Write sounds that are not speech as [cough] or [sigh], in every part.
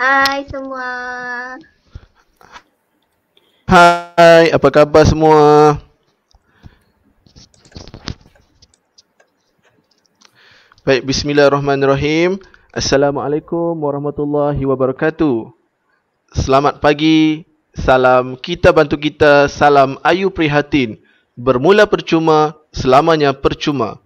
Hai semua. Hai, apa khabar semua? Baik, bismillahirrahmanirrahim. Assalamualaikum warahmatullahi wabarakatuh. Selamat pagi. Salam kita bantu kita. Salam Ayu Prihatin. Bermula percuma, selamanya percuma.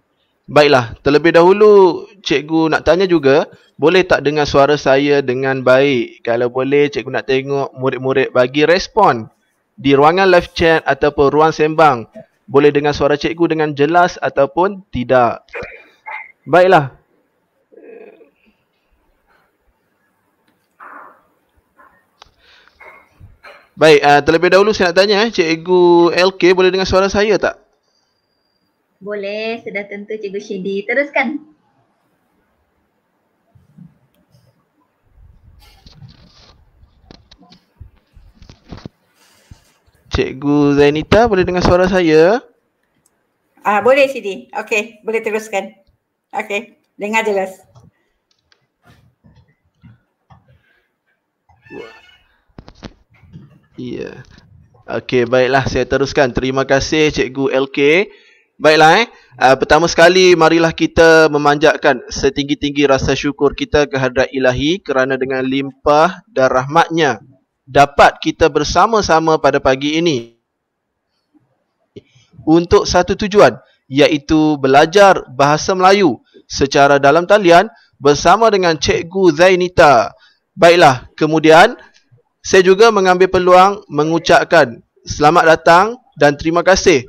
Baiklah, terlebih dahulu cikgu nak tanya juga, boleh tak dengar suara saya dengan baik? Kalau boleh, cikgu nak tengok murid-murid bagi respon di ruangan live chat ataupun ruang sembang. Boleh dengar suara cikgu dengan jelas ataupun tidak? Baiklah. Baik, uh, terlebih dahulu saya nak tanya, eh, cikgu LK boleh dengar suara saya tak? Boleh, sudah tentu Cikgu Shady. Teruskan. Cikgu Zainita, boleh dengar suara saya? Ah Boleh, Siti. Okey, boleh teruskan. Okey, dengar jelas. Ya. Yeah. Okey, baiklah. Saya teruskan. Terima kasih, Cikgu LK. Uh, Baiklah eh. Uh, pertama sekali marilah kita memanjatkan setinggi-tinggi rasa syukur kita kehadrat ilahi kerana dengan limpah dan rahmatnya dapat kita bersama-sama pada pagi ini untuk satu tujuan iaitu belajar bahasa Melayu secara dalam talian bersama dengan Cikgu Zainita. Baiklah, kemudian saya juga mengambil peluang mengucapkan selamat datang dan terima kasih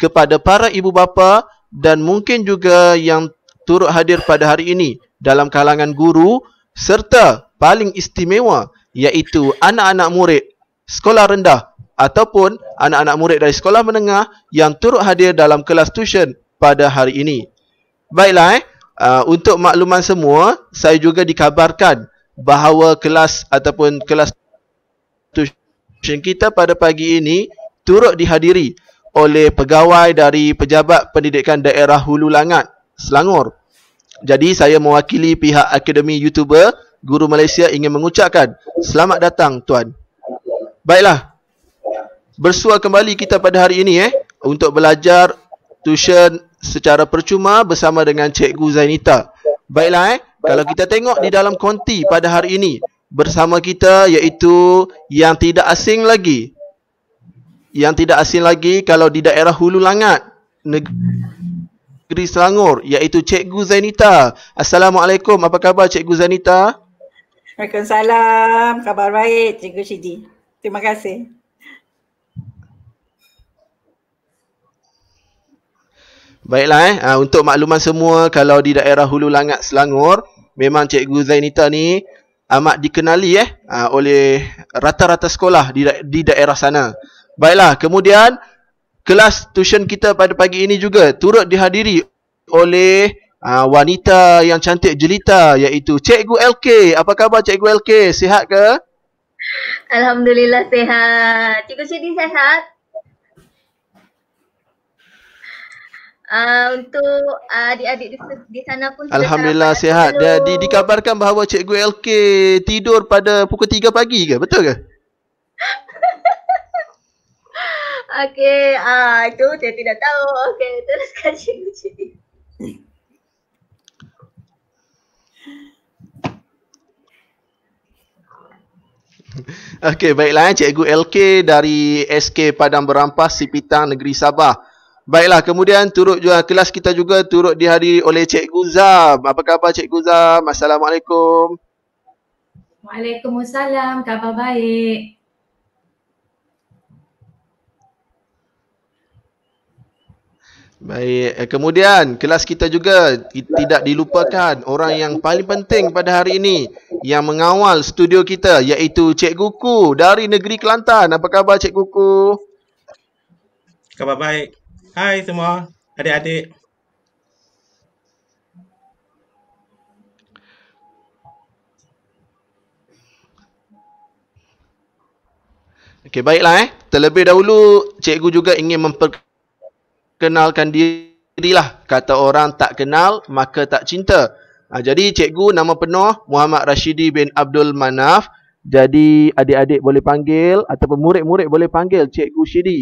kepada para ibu bapa dan mungkin juga yang turut hadir pada hari ini dalam kalangan guru serta paling istimewa iaitu anak-anak murid sekolah rendah ataupun anak-anak murid dari sekolah menengah yang turut hadir dalam kelas tuition pada hari ini. Baiklah, eh. uh, untuk makluman semua, saya juga dikabarkan bahawa kelas ataupun kelas tuition kita pada pagi ini turut dihadiri oleh pegawai dari pejabat pendidikan daerah Hulu Langat, Selangor. Jadi saya mewakili pihak Akademi YouTuber Guru Malaysia ingin mengucapkan selamat datang tuan. Baiklah. Bersua kembali kita pada hari ini eh untuk belajar tuition secara percuma bersama dengan Cikgu Zainita. Baiklah eh kalau kita tengok di dalam konti pada hari ini bersama kita iaitu yang tidak asing lagi yang tidak asing lagi kalau di daerah Hulu Langat negeri Selangor iaitu Cikgu Zainita. Assalamualaikum. Apa khabar Cikgu Zainita? Waalaikumsalam. Khabar baik Cikgu Sidi. Terima kasih. Baiklah eh ha, untuk makluman semua kalau di daerah Hulu Langat Selangor memang Cikgu Zainita ni amat dikenali eh ha, oleh rata-rata sekolah di da- di daerah sana. Baiklah, kemudian kelas tuition kita pada pagi ini juga turut dihadiri oleh uh, wanita yang cantik jelita iaitu Cikgu LK. Apa khabar Cikgu LK? Sihat ke? Alhamdulillah sihat. Cikgu Sidi sihat? Uh, untuk uh, adik-adik di, di sana pun Alhamdulillah sihat. Dia, di, dikabarkan bahawa Cikgu LK tidur pada pukul 3 pagi ke? Betul ke? Okey, ah itu dia tidak tahu. Okey, teruskan [laughs] eh, cikgu Okey, baiklah Cikgu LK dari SK Padang Berampas, Sipitang, Negeri Sabah. Baiklah, kemudian turut juga kelas kita juga turut dihadiri oleh Cikgu Zam. Apa khabar Cikgu Zam? Assalamualaikum. Waalaikumsalam. Khabar baik. Baik, eh, kemudian kelas kita juga tidak dilupakan orang yang paling penting pada hari ini yang mengawal studio kita iaitu Cik Kuku dari negeri Kelantan. Apa khabar Cik Kuku? Khabar baik. Hai semua adik-adik. Okey, baiklah eh. Terlebih dahulu, cikgu juga ingin memperkenalkan kenalkan dirilah. Kata orang tak kenal, maka tak cinta. Ha, jadi cikgu nama penuh Muhammad Rashidi bin Abdul Manaf. Jadi adik-adik boleh panggil ataupun murid-murid boleh panggil cikgu Shidi.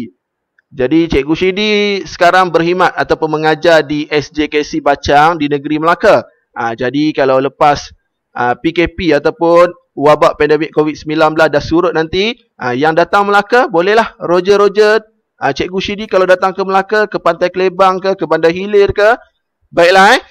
Jadi cikgu Shidi sekarang berkhidmat ataupun mengajar di SJKC Bacang di negeri Melaka. Ha, jadi kalau lepas ha, PKP ataupun wabak pandemik COVID-19 dah surut nanti, ha, yang datang Melaka bolehlah roja-roja Ha, Cikgu Syidi kalau datang ke Melaka, ke Pantai Kelebang ke, ke Bandar Hilir ke. Baiklah eh.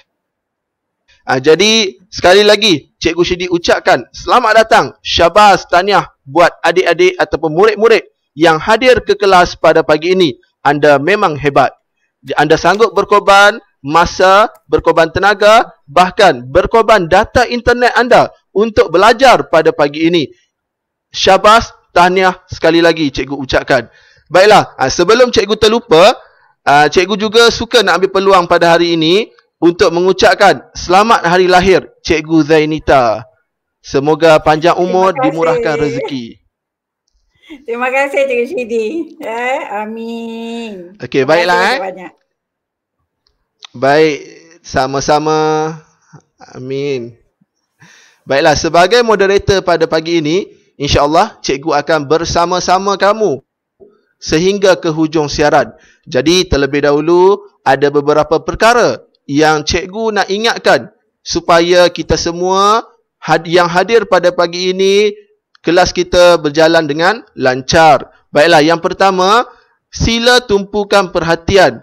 Ha, jadi sekali lagi Cikgu Syidi ucapkan selamat datang. Syabas, tahniah buat adik-adik ataupun murid-murid yang hadir ke kelas pada pagi ini. Anda memang hebat. Anda sanggup berkorban masa, berkorban tenaga, bahkan berkorban data internet anda untuk belajar pada pagi ini. Syabas, tahniah sekali lagi cikgu ucapkan. Baiklah, ah, sebelum cikgu terlupa, ah, cikgu juga suka nak ambil peluang pada hari ini untuk mengucapkan selamat hari lahir cikgu Zainita. Semoga panjang umur dimurahkan rezeki. Terima kasih cikgu Shidi. Eh, amin. Okey, baiklah eh. Baik, sama-sama. Amin. Baiklah, sebagai moderator pada pagi ini, insya-Allah cikgu akan bersama-sama kamu sehingga ke hujung siaran. Jadi terlebih dahulu ada beberapa perkara yang cikgu nak ingatkan supaya kita semua had yang hadir pada pagi ini kelas kita berjalan dengan lancar. Baiklah, yang pertama, sila tumpukan perhatian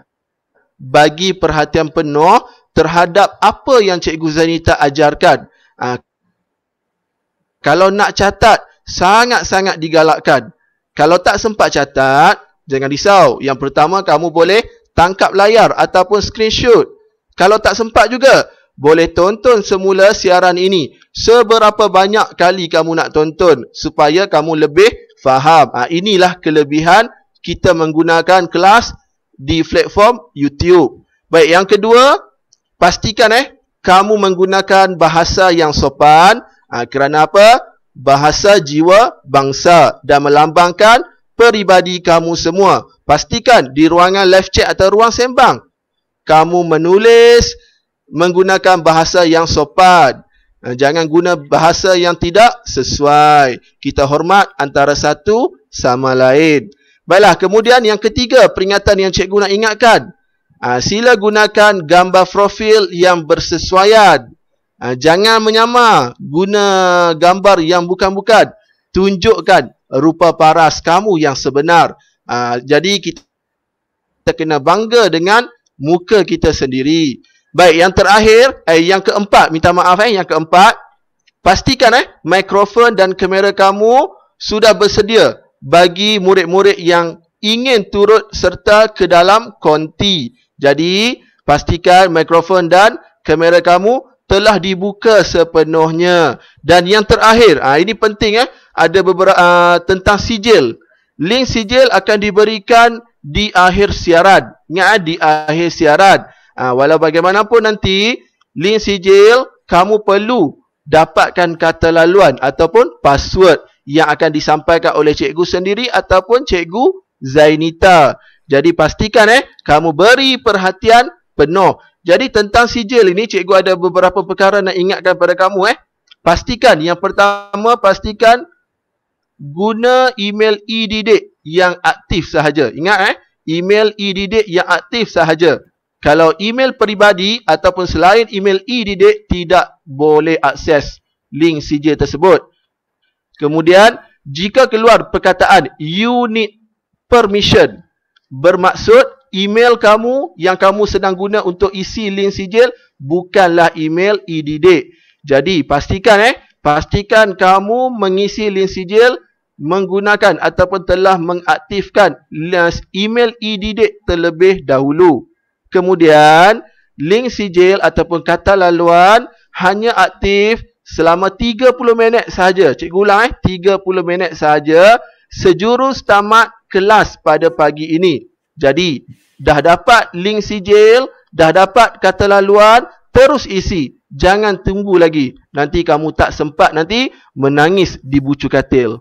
bagi perhatian penuh terhadap apa yang Cikgu Zanita ajarkan. Ha, kalau nak catat, sangat-sangat digalakkan. Kalau tak sempat catat, jangan risau. Yang pertama, kamu boleh tangkap layar ataupun screenshot. Kalau tak sempat juga, boleh tonton semula siaran ini. Seberapa banyak kali kamu nak tonton supaya kamu lebih faham. Ha, inilah kelebihan kita menggunakan kelas di platform YouTube. Baik, yang kedua, pastikan eh kamu menggunakan bahasa yang sopan. Ha, kerana apa? bahasa jiwa bangsa dan melambangkan peribadi kamu semua. Pastikan di ruangan live chat atau ruang sembang, kamu menulis menggunakan bahasa yang sopan. Eh, jangan guna bahasa yang tidak sesuai. Kita hormat antara satu sama lain. Baiklah, kemudian yang ketiga, peringatan yang cikgu nak ingatkan. Ah, sila gunakan gambar profil yang bersesuaian. Ha, jangan menyamar guna gambar yang bukan-bukan. Tunjukkan rupa paras kamu yang sebenar. Ha, jadi kita, kita kena bangga dengan muka kita sendiri. Baik, yang terakhir, eh, yang keempat, minta maaf eh, yang keempat. Pastikan eh, mikrofon dan kamera kamu sudah bersedia bagi murid-murid yang ingin turut serta ke dalam konti. Jadi, pastikan mikrofon dan kamera kamu telah dibuka sepenuhnya dan yang terakhir ha, ini penting eh ada beberapa uh, tentang sijil link sijil akan diberikan di akhir siaran ingat eh, di akhir siaran ha, walau bagaimanapun nanti link sijil kamu perlu dapatkan kata laluan ataupun password yang akan disampaikan oleh cikgu sendiri ataupun cikgu Zainita jadi pastikan eh kamu beri perhatian penuh jadi tentang sijil ini, cikgu ada beberapa perkara nak ingatkan pada kamu eh. Pastikan, yang pertama pastikan guna email e yang aktif sahaja. Ingat eh, email e yang aktif sahaja. Kalau email peribadi ataupun selain email e tidak boleh akses link sijil tersebut. Kemudian, jika keluar perkataan unit permission, bermaksud email kamu yang kamu sedang guna untuk isi link sijil bukanlah email EDD. Jadi pastikan eh, pastikan kamu mengisi link sijil menggunakan ataupun telah mengaktifkan email EDD terlebih dahulu. Kemudian link sijil ataupun kata laluan hanya aktif selama 30 minit sahaja. Cikgu ulang eh, 30 minit sahaja sejurus tamat kelas pada pagi ini. Jadi, dah dapat link sijil, dah dapat kata laluan, terus isi. Jangan tunggu lagi. Nanti kamu tak sempat nanti menangis di bucu katil.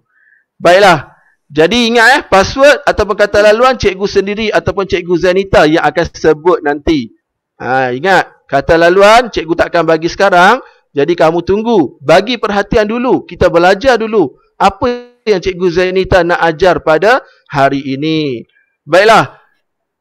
Baiklah. Jadi ingat eh, password ataupun kata laluan cikgu sendiri ataupun cikgu Zanita yang akan sebut nanti. Ha, ingat, kata laluan cikgu takkan bagi sekarang. Jadi kamu tunggu. Bagi perhatian dulu. Kita belajar dulu. Apa yang cikgu Zainita nak ajar pada hari ini. Baiklah.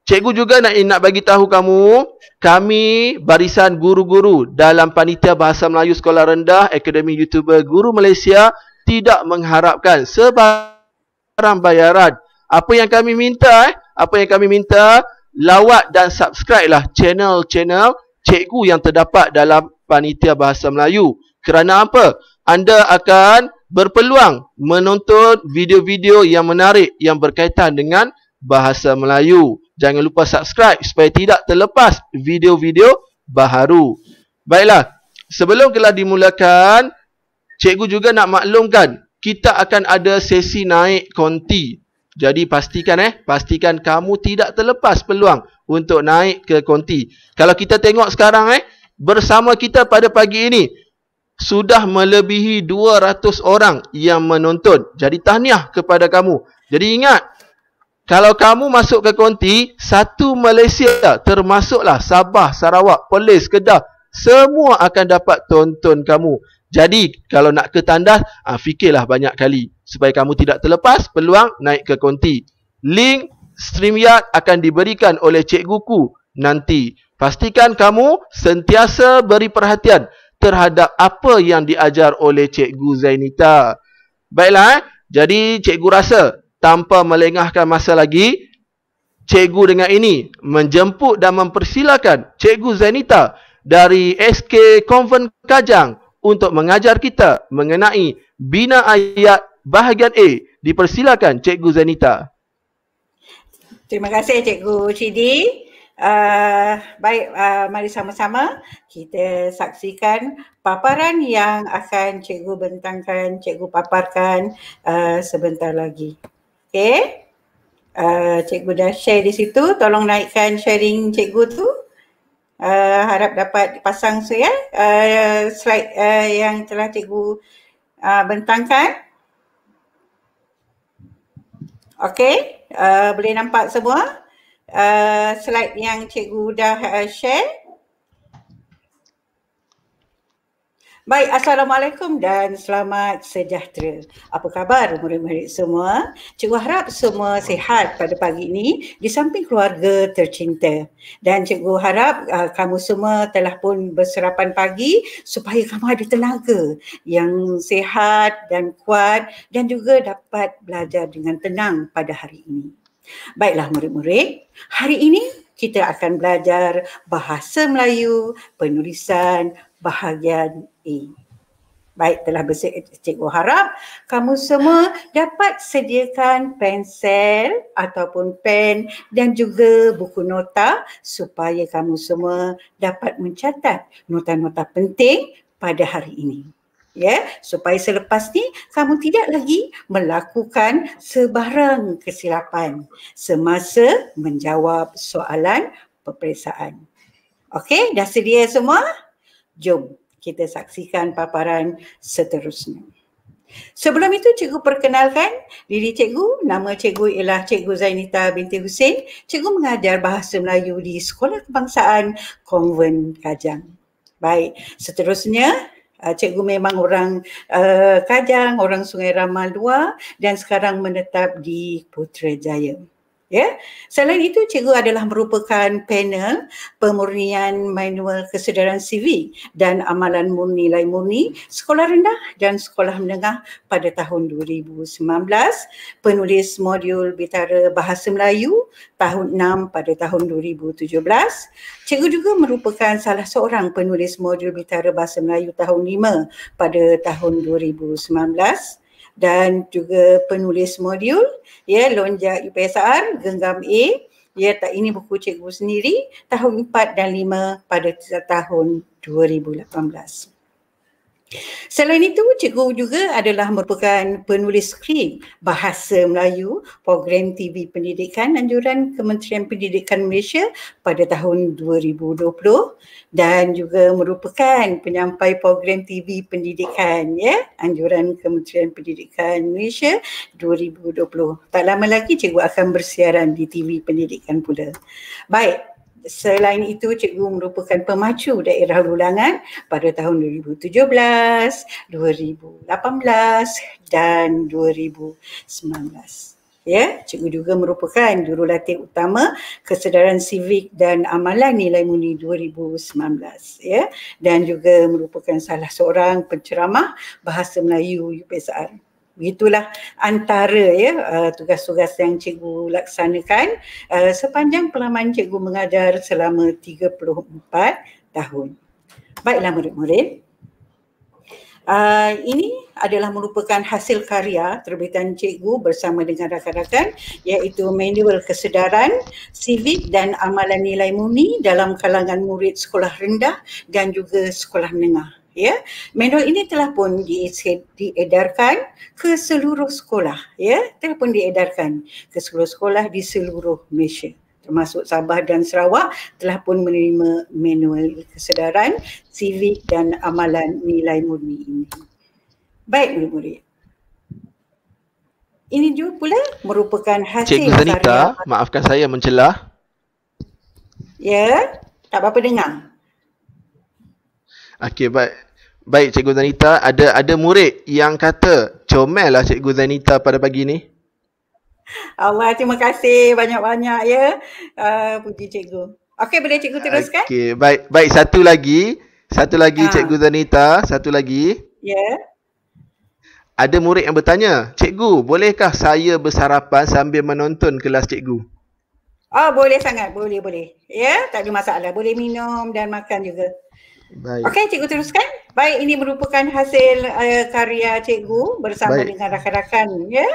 Cikgu juga nak nak bagi tahu kamu, kami barisan guru-guru dalam panitia bahasa Melayu sekolah rendah Akademi YouTuber Guru Malaysia tidak mengharapkan sebarang bayaran. Apa yang kami minta eh, apa yang kami minta, lawat dan subscribe lah channel-channel cikgu yang terdapat dalam panitia bahasa Melayu. Kerana apa? Anda akan berpeluang menonton video-video yang menarik yang berkaitan dengan bahasa Melayu. Jangan lupa subscribe supaya tidak terlepas video-video baharu. Baiklah, sebelum kita dimulakan, cikgu juga nak maklumkan kita akan ada sesi naik konti. Jadi pastikan eh, pastikan kamu tidak terlepas peluang untuk naik ke konti. Kalau kita tengok sekarang eh, bersama kita pada pagi ini sudah melebihi 200 orang yang menonton. Jadi tahniah kepada kamu. Jadi ingat, kalau kamu masuk ke konti, satu Malaysia termasuklah Sabah, Sarawak, Perlis, Kedah, semua akan dapat tonton kamu. Jadi kalau nak ke tandas, ah, fikirlah banyak kali supaya kamu tidak terlepas peluang naik ke konti. Link StreamYard akan diberikan oleh cikguku nanti. Pastikan kamu sentiasa beri perhatian terhadap apa yang diajar oleh cikgu Zainita. Baiklah, eh? jadi cikgu rasa tanpa melengahkan masa lagi cikgu dengan ini menjemput dan mempersilakan cikgu Zenita dari SK Convent Kajang untuk mengajar kita mengenai bina ayat bahagian A dipersilakan cikgu Zenita Terima kasih cikgu Cidi Uh, baik, uh, mari sama-sama kita saksikan paparan yang akan cikgu bentangkan, cikgu paparkan uh, sebentar lagi. Okay. Uh, ah, cikgu dah share di situ. Tolong naikkan sharing cikgu tu. Uh, harap dapat pasang tu ya. Uh, slide uh, yang telah cikgu uh, bentangkan. Okay. Uh, boleh nampak semua uh, slide yang cikgu dah uh, share. Baik, Assalamualaikum dan selamat sejahtera. Apa khabar murid-murid semua? Cikgu harap semua sihat pada pagi ini di samping keluarga tercinta. Dan cikgu harap uh, kamu semua telah pun berserapan pagi supaya kamu ada tenaga yang sihat dan kuat dan juga dapat belajar dengan tenang pada hari ini. Baiklah murid-murid, hari ini kita akan belajar bahasa Melayu, penulisan, bahagian A. Baik, telah bersih. Cikgu harap kamu semua dapat sediakan pensel ataupun pen dan juga buku nota supaya kamu semua dapat mencatat nota-nota penting pada hari ini. Ya, supaya selepas ni kamu tidak lagi melakukan sebarang kesilapan semasa menjawab soalan peperiksaan. Okey, dah sedia semua? Jom kita saksikan paparan seterusnya. Sebelum itu cikgu perkenalkan diri cikgu. Nama cikgu ialah Cikgu Zainita binti Hussein. Cikgu mengajar bahasa Melayu di Sekolah Kebangsaan Konven Kajang. Baik, seterusnya uh, cikgu memang orang uh, Kajang, orang Sungai Ramal 2 dan sekarang menetap di Putrajaya ya. Selain itu cikgu adalah merupakan panel pemurnian manual kesedaran CV dan amalan murni nilai murni sekolah rendah dan sekolah menengah pada tahun 2019, penulis modul bitara bahasa Melayu tahun 6 pada tahun 2017. Cikgu juga merupakan salah seorang penulis modul bitara bahasa Melayu tahun 5 pada tahun 2019 dan juga penulis modul ya lonjak UPSR genggam A ya tak ini buku cikgu sendiri tahun 4 dan 5 pada tahun 2018 Selain itu, cikgu juga adalah merupakan penulis skrip Bahasa Melayu program TV Pendidikan Anjuran Kementerian Pendidikan Malaysia pada tahun 2020 dan juga merupakan penyampai program TV Pendidikan ya Anjuran Kementerian Pendidikan Malaysia 2020. Tak lama lagi cikgu akan bersiaran di TV Pendidikan pula. Baik, Selain itu, cikgu merupakan pemacu daerah lulangan pada tahun 2017, 2018 dan 2019. Ya, cikgu juga merupakan jurulatih utama kesedaran sivik dan amalan nilai muni 2019. Ya, dan juga merupakan salah seorang penceramah bahasa Melayu UPSR 2019. Begitulah antara ya uh, tugas-tugas yang cikgu laksanakan uh, sepanjang pengalaman cikgu mengajar selama 34 tahun. Baiklah murid-murid. Uh, eh, ini adalah merupakan hasil karya terbitan cikgu bersama dengan rakan-rakan iaitu manual kesedaran civik dan amalan nilai murni dalam kalangan murid sekolah rendah dan juga sekolah menengah ya manual ini telah pun di, diedarkan ke seluruh sekolah ya telah pun diedarkan ke seluruh sekolah di seluruh Malaysia termasuk Sabah dan Sarawak telah pun menerima manual kesedaran civik dan amalan nilai murni ini. Baik murid-murid. Ini juga pula merupakan hasil Cikgu Zanita, maafkan saya mencelah. Ya, tak apa-apa dengar. Okey, baik. Baik Cikgu Zanita, ada ada murid yang kata comel lah Cikgu Zanita pada pagi ni. Allah terima kasih banyak-banyak ya. Uh, puji Cikgu. Okey boleh Cikgu teruskan? Okey baik baik satu lagi. Satu lagi ha. Cikgu Zanita, satu lagi. Ya. Yeah. Ada murid yang bertanya, Cikgu bolehkah saya bersarapan sambil menonton kelas Cikgu? Oh boleh sangat, boleh boleh. Ya, tak ada masalah. Boleh minum dan makan juga. Baik. Okey, cikgu teruskan. Baik, ini merupakan hasil uh, karya cikgu bersama Baik. dengan rakan-rakan ya.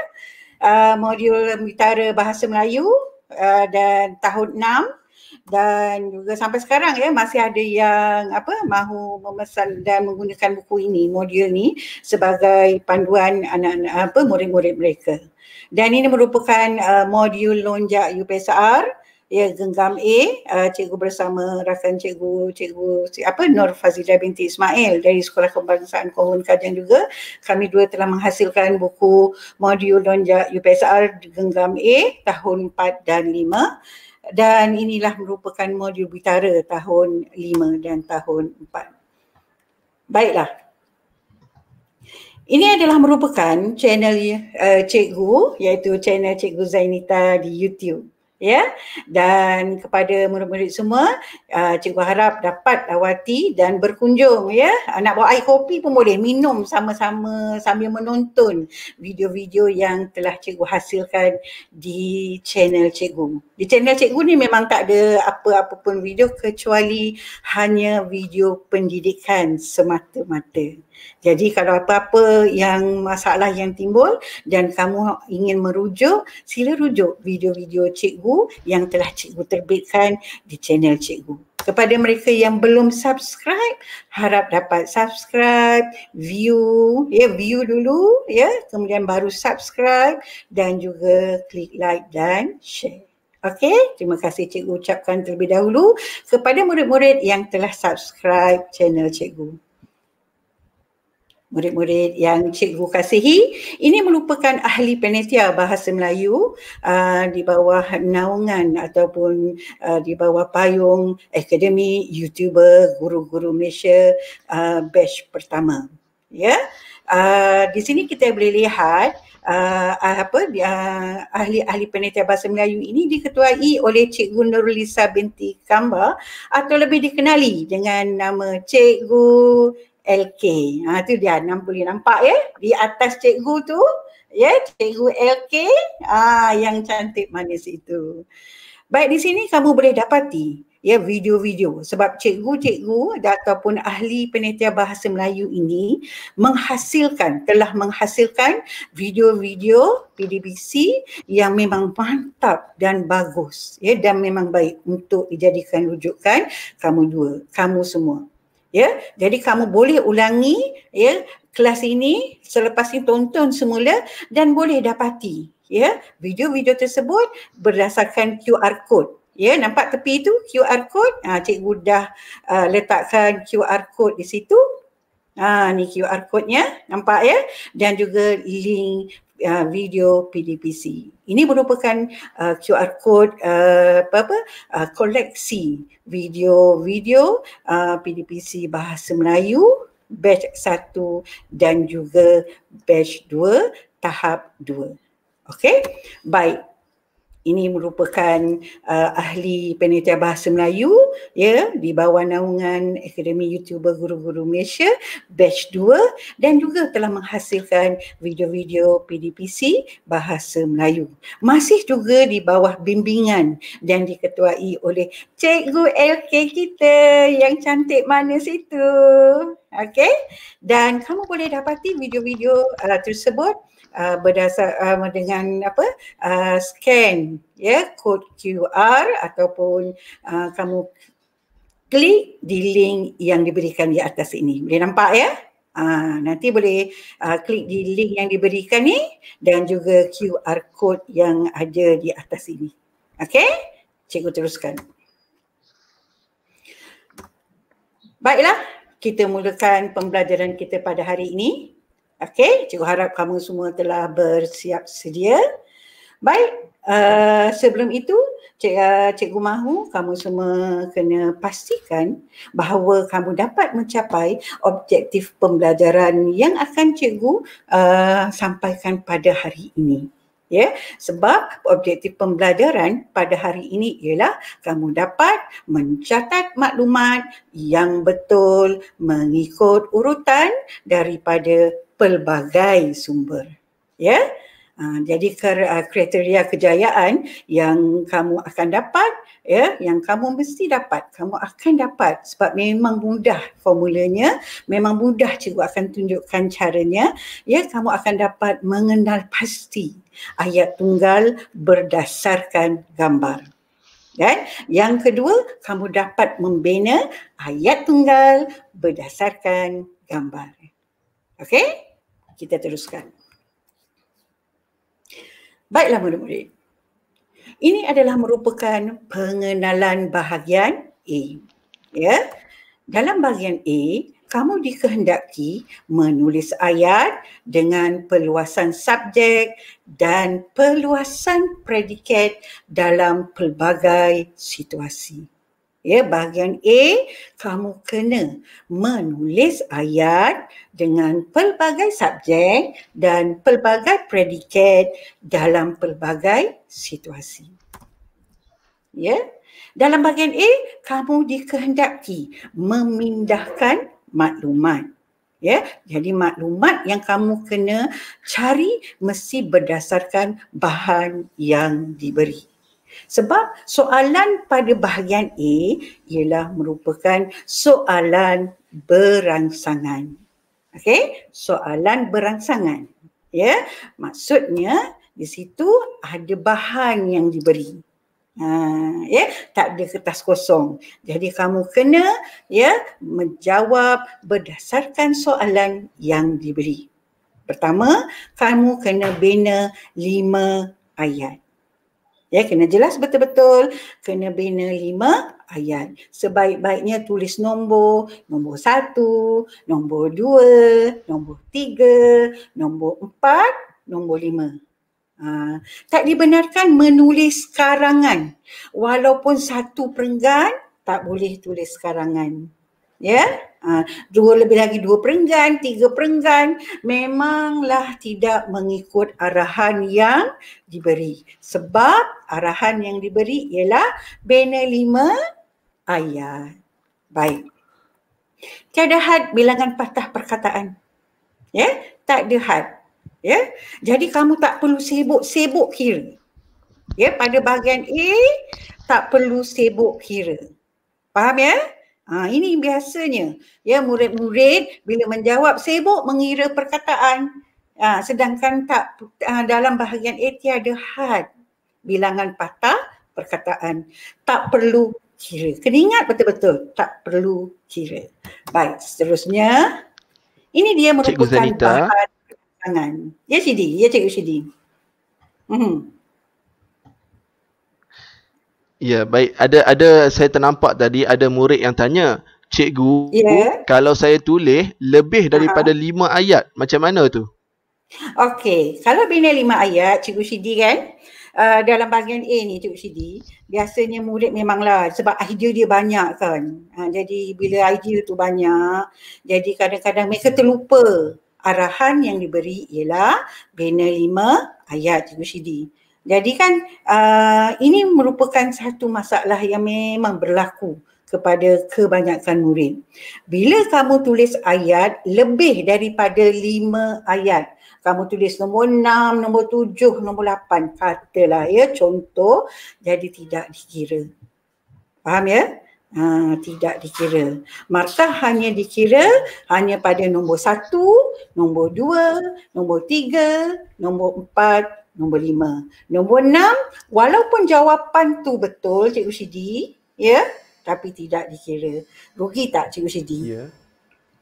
Uh, modul Mitara Bahasa Melayu uh, dan tahun 6 dan juga sampai sekarang ya masih ada yang apa mahu memesan dan menggunakan buku ini modul ni sebagai panduan anak-anak apa murid-murid mereka. Dan ini merupakan uh, modul lonjak UPSR uh, ya genggam A uh, cikgu bersama rakan cikgu cikgu cik, apa Nur Fazila binti Ismail dari Sekolah Kebangsaan Kohun Kajang juga kami dua telah menghasilkan buku modul donjak UPSR genggam A tahun 4 dan 5 dan inilah merupakan modul bitara tahun 5 dan tahun 4. Baiklah. Ini adalah merupakan channel uh, cikgu iaitu channel cikgu Zainita di YouTube ya dan kepada murid-murid semua uh, cikgu harap dapat lawati dan berkunjung ya uh, nak bawa air kopi pun boleh minum sama-sama sambil menonton video-video yang telah cikgu hasilkan di channel cikgu. Di channel cikgu ni memang tak ada apa-apa pun video kecuali hanya video pendidikan semata-mata. Jadi kalau apa-apa yang masalah yang timbul dan kamu ingin merujuk sila rujuk video-video cikgu cikgu yang telah cikgu terbitkan di channel cikgu. Kepada mereka yang belum subscribe, harap dapat subscribe, view, ya view dulu, ya kemudian baru subscribe dan juga klik like dan share. Okey, terima kasih cikgu ucapkan terlebih dahulu kepada murid-murid yang telah subscribe channel cikgu murid-murid yang cikgu kasihi. Ini merupakan ahli penitia bahasa Melayu uh, di bawah naungan ataupun uh, di bawah payung akademi YouTuber Guru-Guru Malaysia uh, batch pertama. Ya. Yeah? Uh, di sini kita boleh lihat Uh, apa uh, ahli-ahli penitia bahasa Melayu ini diketuai oleh Cikgu Nurulisa binti Kamba atau lebih dikenali dengan nama Cikgu LK. Ha tu dia nampak boleh nampak ya di atas cikgu tu ya cikgu LK ah ha, yang cantik manis itu. Baik di sini kamu boleh dapati ya video-video sebab cikgu-cikgu ataupun ahli penitia bahasa Melayu ini menghasilkan telah menghasilkan video-video PDBC yang memang mantap dan bagus ya dan memang baik untuk dijadikan rujukan kamu dua kamu semua ya jadi kamu boleh ulangi ya kelas ini selepas ini tonton semula dan boleh dapati ya video-video tersebut berdasarkan QR code ya nampak tepi itu QR code ah ha, cikgu dah uh, letakkan QR code di situ ah ha, ni QR code nya nampak ya dan juga link Uh, video PDPC. Ini merupakan uh, QR code uh, apa uh, koleksi video-video uh, PDPC bahasa Melayu batch 1 dan juga batch 2 tahap 2. Okey? Baik ini merupakan uh, ahli penelitian bahasa Melayu ya di bawah naungan Akademi YouTuber Guru-Guru Malaysia batch 2 dan juga telah menghasilkan video-video PDPC bahasa Melayu. Masih juga di bawah bimbingan dan diketuai oleh Cikgu LK kita yang cantik mana situ. Okey? Dan kamu boleh dapati video-video uh, tersebut uh, berdasar uh, dengan apa uh, scan ya yeah, kod QR ataupun uh, kamu klik di link yang diberikan di atas ini boleh nampak ya uh, nanti boleh uh, klik di link yang diberikan ni dan juga QR code yang ada di atas ini Okay, cikgu teruskan baiklah kita mulakan pembelajaran kita pada hari ini Okey, cikgu harap kamu semua telah bersiap sedia. Baik, uh, sebelum itu, cik, uh, cikgu mahu kamu semua kena pastikan bahawa kamu dapat mencapai objektif pembelajaran yang akan cikgu uh, sampaikan pada hari ini ya sebab objektif pembelajaran pada hari ini ialah kamu dapat mencatat maklumat yang betul mengikut urutan daripada pelbagai sumber ya yeah? Uh, jadi ker- uh, kriteria kejayaan yang kamu akan dapat, ya, yang kamu mesti dapat, kamu akan dapat sebab memang mudah formulanya, memang mudah cikgu akan tunjukkan caranya, ya, kamu akan dapat mengenal pasti ayat tunggal berdasarkan gambar. Dan yang kedua, kamu dapat membina ayat tunggal berdasarkan gambar. Okey? Kita teruskan. Baiklah murid-murid. Ini adalah merupakan pengenalan bahagian A. Ya. Dalam bahagian A, kamu dikehendaki menulis ayat dengan peluasan subjek dan peluasan predikat dalam pelbagai situasi. Ya, bahagian A, kamu kena menulis ayat dengan pelbagai subjek dan pelbagai predikat dalam pelbagai situasi. Ya, dalam bahagian A, kamu dikehendaki memindahkan maklumat. Ya, jadi maklumat yang kamu kena cari mesti berdasarkan bahan yang diberi. Sebab soalan pada bahagian A ialah merupakan soalan berangsangan. Okey, soalan berangsangan. Ya, yeah? maksudnya di situ ada bahan yang diberi. Ha, ya, yeah? tak ada kertas kosong. Jadi kamu kena ya yeah, menjawab berdasarkan soalan yang diberi. Pertama, kamu kena bina lima ayat. Ya, kena jelas betul-betul. Kena bina lima ayat. Sebaik-baiknya tulis nombor. Nombor satu, nombor dua, nombor tiga, nombor empat, nombor lima. Ha, tak dibenarkan menulis karangan. Walaupun satu perenggan, tak boleh tulis karangan ya yeah? Ha, dua lebih lagi dua perenggan tiga perenggan memanglah tidak mengikut arahan yang diberi sebab arahan yang diberi ialah bina lima ayat baik tiada had bilangan patah perkataan ya tak ada had ya jadi kamu tak perlu sibuk-sibuk kira ya pada bahagian A tak perlu sibuk kira faham ya yeah? Ha, ini biasanya ya murid-murid bila menjawab sibuk mengira perkataan ha, sedangkan tak ha, dalam bahagian A tiada had bilangan patah perkataan tak perlu kira. Kena ingat betul-betul tak perlu kira. Baik, seterusnya ini dia merupakan bahagian tangan. Ya Sidi, ya Cikgu Sidi. hmm Ya, baik. Ada ada saya ternampak tadi ada murid yang tanya, "Cikgu, yeah. kalau saya tulis lebih daripada uh-huh. lima ayat, macam mana tu?" Okey, kalau bina lima ayat, Cikgu Sidi kan? Uh, dalam bahagian A ni Cikgu Sidi, biasanya murid memanglah sebab idea dia banyak kan. Ha, jadi bila idea tu banyak, jadi kadang-kadang mereka terlupa arahan yang diberi ialah bina lima ayat Cikgu Sidi. Jadi kan uh, ini merupakan satu masalah yang memang berlaku kepada kebanyakan murid. Bila kamu tulis ayat lebih daripada lima ayat, kamu tulis nombor enam, nombor tujuh, nombor lapan, katalah ya contoh, jadi tidak dikira. Faham ya? Ha, tidak dikira. Maka hanya dikira hanya pada nombor satu, nombor dua, nombor tiga, nombor empat, Nombor lima. Nombor enam, walaupun jawapan tu betul Cikgu Sidi, ya, yeah, tapi tidak dikira. Rugi tak Cikgu Sidi? Ya. Yeah.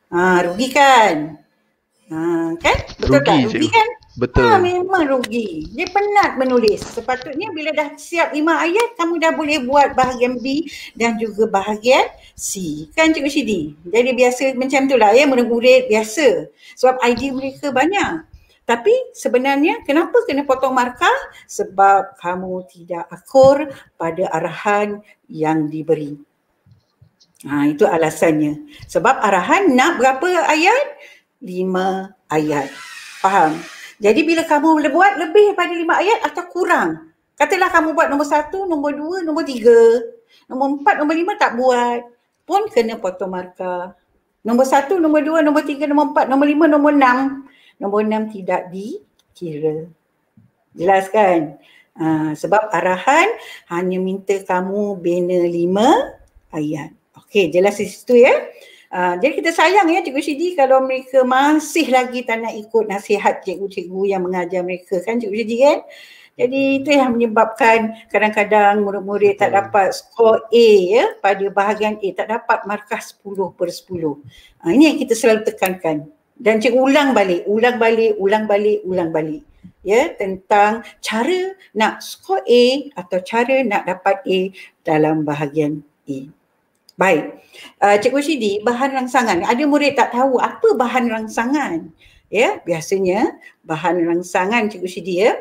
Ha, rugi kan? Ha, kan? Betul rugi, tak? Rugi cikgu. kan? Betul. Ha, memang rugi. Dia penat menulis. Sepatutnya bila dah siap lima ayat, kamu dah boleh buat bahagian B dan juga bahagian C. Kan Cikgu Sidi? Jadi biasa macam tu lah ya, murid-murid biasa. Sebab idea mereka banyak. Tapi sebenarnya kenapa kena potong markah? Sebab kamu tidak akur pada arahan yang diberi. Ha, itu alasannya. Sebab arahan nak berapa ayat? Lima ayat. Faham? Jadi bila kamu buat lebih daripada lima ayat atau kurang. Katalah kamu buat nombor satu, nombor dua, nombor tiga. Nombor empat, nombor lima tak buat. Pun kena potong markah. Nombor satu, nombor dua, nombor tiga, nombor empat, nombor lima, nombor enam. Nombor enam tidak dikira. Jelas kan? Uh, sebab arahan hanya minta kamu bina lima ayat. Okey, jelas di situ ya. Uh, jadi kita sayang ya Cikgu Syedi kalau mereka masih lagi tak nak ikut nasihat cikgu-cikgu yang mengajar mereka kan Cikgu Syedi kan. Jadi itu yang menyebabkan kadang-kadang murid-murid tak dapat skor A ya pada bahagian A tak dapat markah 10 per 10. Ha, ini yang kita selalu tekankan dan cik ulang balik, ulang balik, ulang balik, ulang balik. Ya, tentang cara nak skor A atau cara nak dapat A dalam bahagian E. Baik. Uh, Cikgu Sidi, bahan rangsangan. Ada murid tak tahu apa bahan rangsangan? Ya, biasanya bahan rangsangan cik Sidi ya,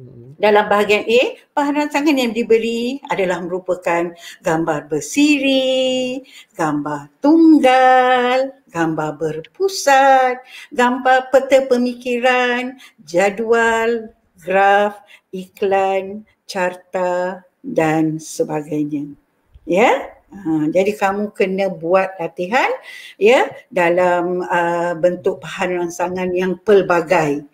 Mm-hmm. Dalam bahagian A, bahan tangan yang diberi adalah merupakan gambar bersiri, gambar tunggal, gambar berpusat, gambar peta pemikiran, jadual, graf, iklan, carta dan sebagainya. Ya? Ha, jadi kamu kena buat latihan ya dalam uh, bentuk bahan rangsangan yang pelbagai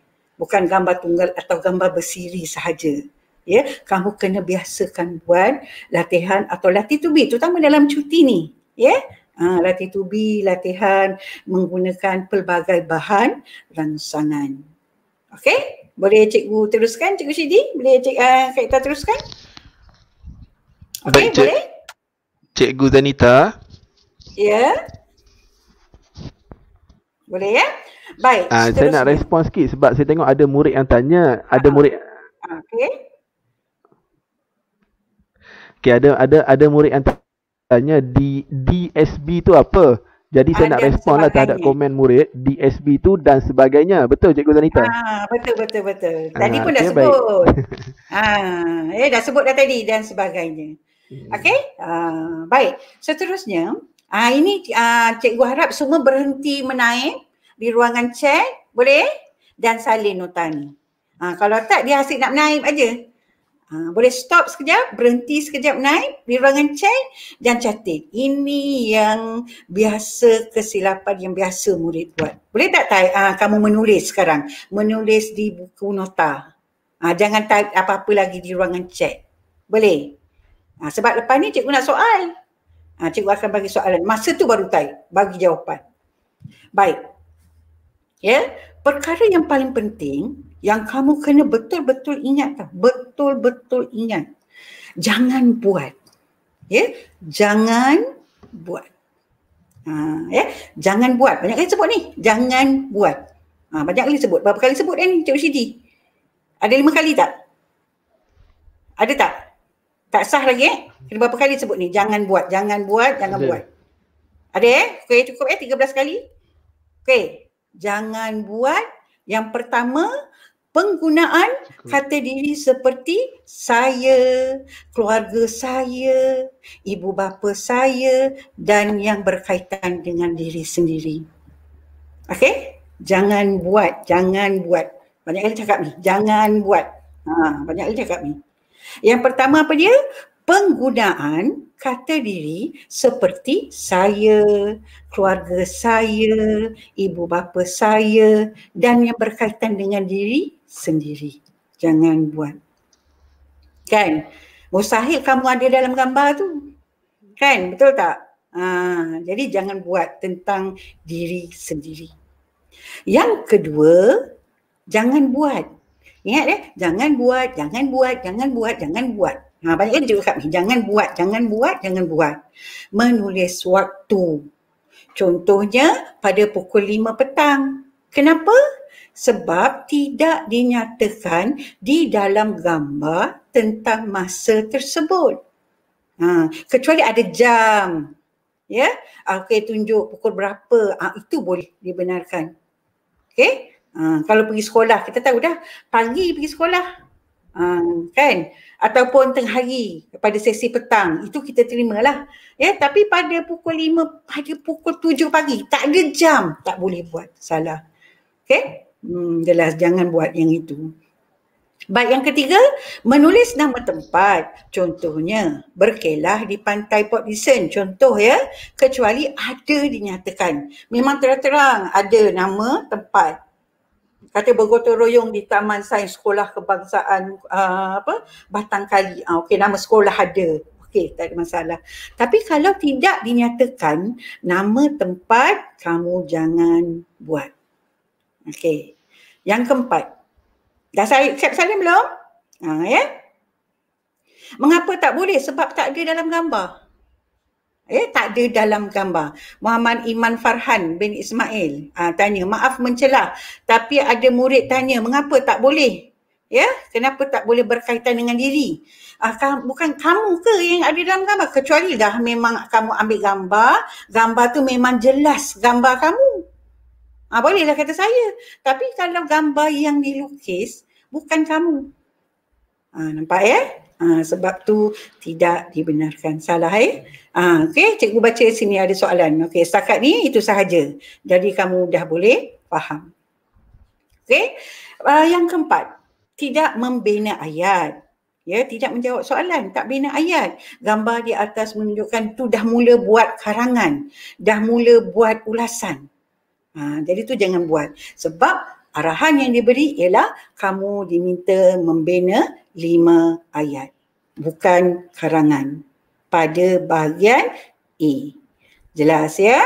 bukan gambar tunggal atau gambar bersiri sahaja ya kamu kena biasakan buat latihan atau latih tubi terutama dalam cuti ni ya ha, latih tubi latihan menggunakan pelbagai bahan rangsangan okey boleh cikgu teruskan cikgu Sidi boleh cik uh, eh, kita teruskan okay, Baik, cik, boleh cikgu Zanita ya boleh ya Baik. Uh, saya nak respon sikit sebab saya tengok ada murid yang tanya, ada ah, murid ah, Okey. Okey, ada ada ada murid yang tanya di DSB tu apa? Jadi saya ah, nak respon lah terhadap komen murid DSB tu dan sebagainya. Betul Cikgu Zanita? Ah, betul, betul, betul. Tadi ah, pun dah sebut. [laughs] ah, eh, dah sebut dah tadi dan sebagainya. Hmm. Okey? Ah, baik. Seterusnya, ah, ini ah, Cikgu harap semua berhenti menaik di ruangan chat boleh dan salin nota ni. Ha, kalau tak dia asyik nak naik aja. Ha, boleh stop sekejap, berhenti sekejap naik di ruangan chat dan catat. Ini yang biasa kesilapan yang biasa murid buat. Boleh tak ta- ha, kamu menulis sekarang? Menulis di buku nota. Ha, jangan type apa-apa lagi di ruangan chat. Boleh? Ha, sebab lepas ni cikgu nak soal. Ha, cikgu akan bagi soalan. Masa tu baru type, bagi jawapan. Baik, Ya, perkara yang paling penting yang kamu kena betul-betul ingat tak? Betul-betul ingat. Jangan buat. Ya, jangan buat. Ha, ya, jangan buat. Banyak kali sebut ni. Jangan buat. Ha, banyak kali sebut. Berapa kali sebut eh, ni Cik Siti? Ada lima kali tak? Ada tak? Tak sah lagi eh? Kena berapa kali sebut ni? Jangan buat, jangan buat, jangan Ada. buat. Ada eh? Okay, cukup eh? 13 kali? Okay, jangan buat yang pertama penggunaan kata diri seperti saya, keluarga saya, ibu bapa saya dan yang berkaitan dengan diri sendiri. Okey? Jangan buat, jangan buat. Banyak kali cakap ni, jangan buat. Ha, banyak kali cakap ni. Yang pertama apa dia? penggunaan kata diri seperti saya, keluarga saya, ibu bapa saya dan yang berkaitan dengan diri sendiri. Jangan buat. Kan? Mustahil kamu ada dalam gambar tu. Kan? Betul tak? Ha, jadi jangan buat tentang diri sendiri. Yang kedua, jangan buat. Ingat ya, jangan buat, jangan buat, jangan buat, jangan buat. Ha, banyak kali juga kat ni. Jangan buat, jangan buat, jangan buat. Menulis waktu. Contohnya pada pukul 5 petang. Kenapa? Sebab tidak dinyatakan di dalam gambar tentang masa tersebut. Ha, kecuali ada jam. Ya, yeah? okay, tunjuk pukul berapa. Ha, itu boleh dibenarkan. Okay? Ha, kalau pergi sekolah, kita tahu dah. Pagi pergi sekolah, Ah, kan? Ataupun tengah hari pada sesi petang. Itu kita terimalah. Ya, tapi pada pukul 5, pada pukul 7 pagi. Tak ada jam. Tak boleh buat. Salah. Okay? Hmm, jelas. Jangan buat yang itu. Baik, yang ketiga, menulis nama tempat. Contohnya, berkelah di pantai Port Dixon. Contoh ya, kecuali ada dinyatakan. Memang terang-terang ada nama tempat kata bergotong royong di Taman Sains Sekolah Kebangsaan uh, apa Batang Kali. Uh, Okey nama sekolah ada. Okey tak ada masalah. Tapi kalau tidak dinyatakan nama tempat kamu jangan buat. Okey. Yang keempat. Dah saya siap salin belum? Ha uh, ya. Yeah? Mengapa tak boleh sebab tak ada dalam gambar eh tak ada dalam gambar Muhammad Iman Farhan bin Ismail uh, tanya maaf mencelah tapi ada murid tanya mengapa tak boleh ya yeah? kenapa tak boleh berkaitan dengan diri uh, bukan kamu ke yang ada dalam gambar kecuali dah memang kamu ambil gambar gambar tu memang jelas gambar kamu Ha, bolehlah kata saya. Tapi kalau gambar yang dilukis, bukan kamu. Ha, nampak ya? Eh? Ha, sebab tu tidak dibenarkan salah eh. Ha, ah, okay, cikgu baca sini ada soalan. Okay, setakat ni itu sahaja. Jadi kamu dah boleh faham. Okay, uh, ah, yang keempat. Tidak membina ayat. Ya, tidak menjawab soalan, tak bina ayat. Gambar di atas menunjukkan tu dah mula buat karangan, dah mula buat ulasan. Ha, jadi tu jangan buat. Sebab arahan yang diberi ialah kamu diminta membina lima ayat bukan karangan pada bahagian E. Jelas ya?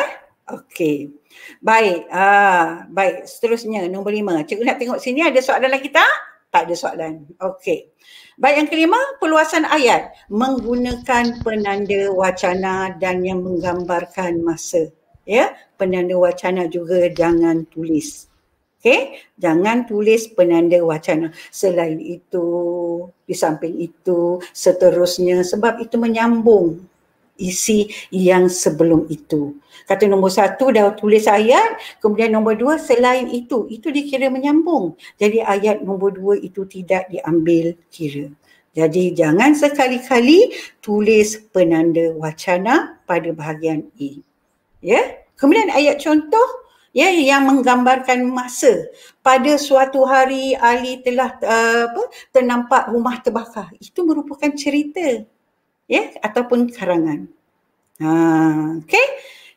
Okey. Baik, ah, baik. Seterusnya nombor lima. Cikgu nak tengok sini ada soalan lagi tak? Tak ada soalan. Okey. Baik yang kelima, peluasan ayat menggunakan penanda wacana dan yang menggambarkan masa. Ya, penanda wacana juga jangan tulis. Okay, jangan tulis penanda wacana. Selain itu, di samping itu, seterusnya sebab itu menyambung isi yang sebelum itu. Kata nombor satu dah tulis ayat, kemudian nombor dua selain itu, itu dikira menyambung. Jadi ayat nombor dua itu tidak diambil kira. Jadi jangan sekali-kali tulis penanda wacana pada bahagian E. Ya? Yeah? Kemudian ayat contoh, ya yang menggambarkan masa pada suatu hari Ali telah uh, apa ternampak rumah terbakar itu merupakan cerita ya ataupun karangan ha okey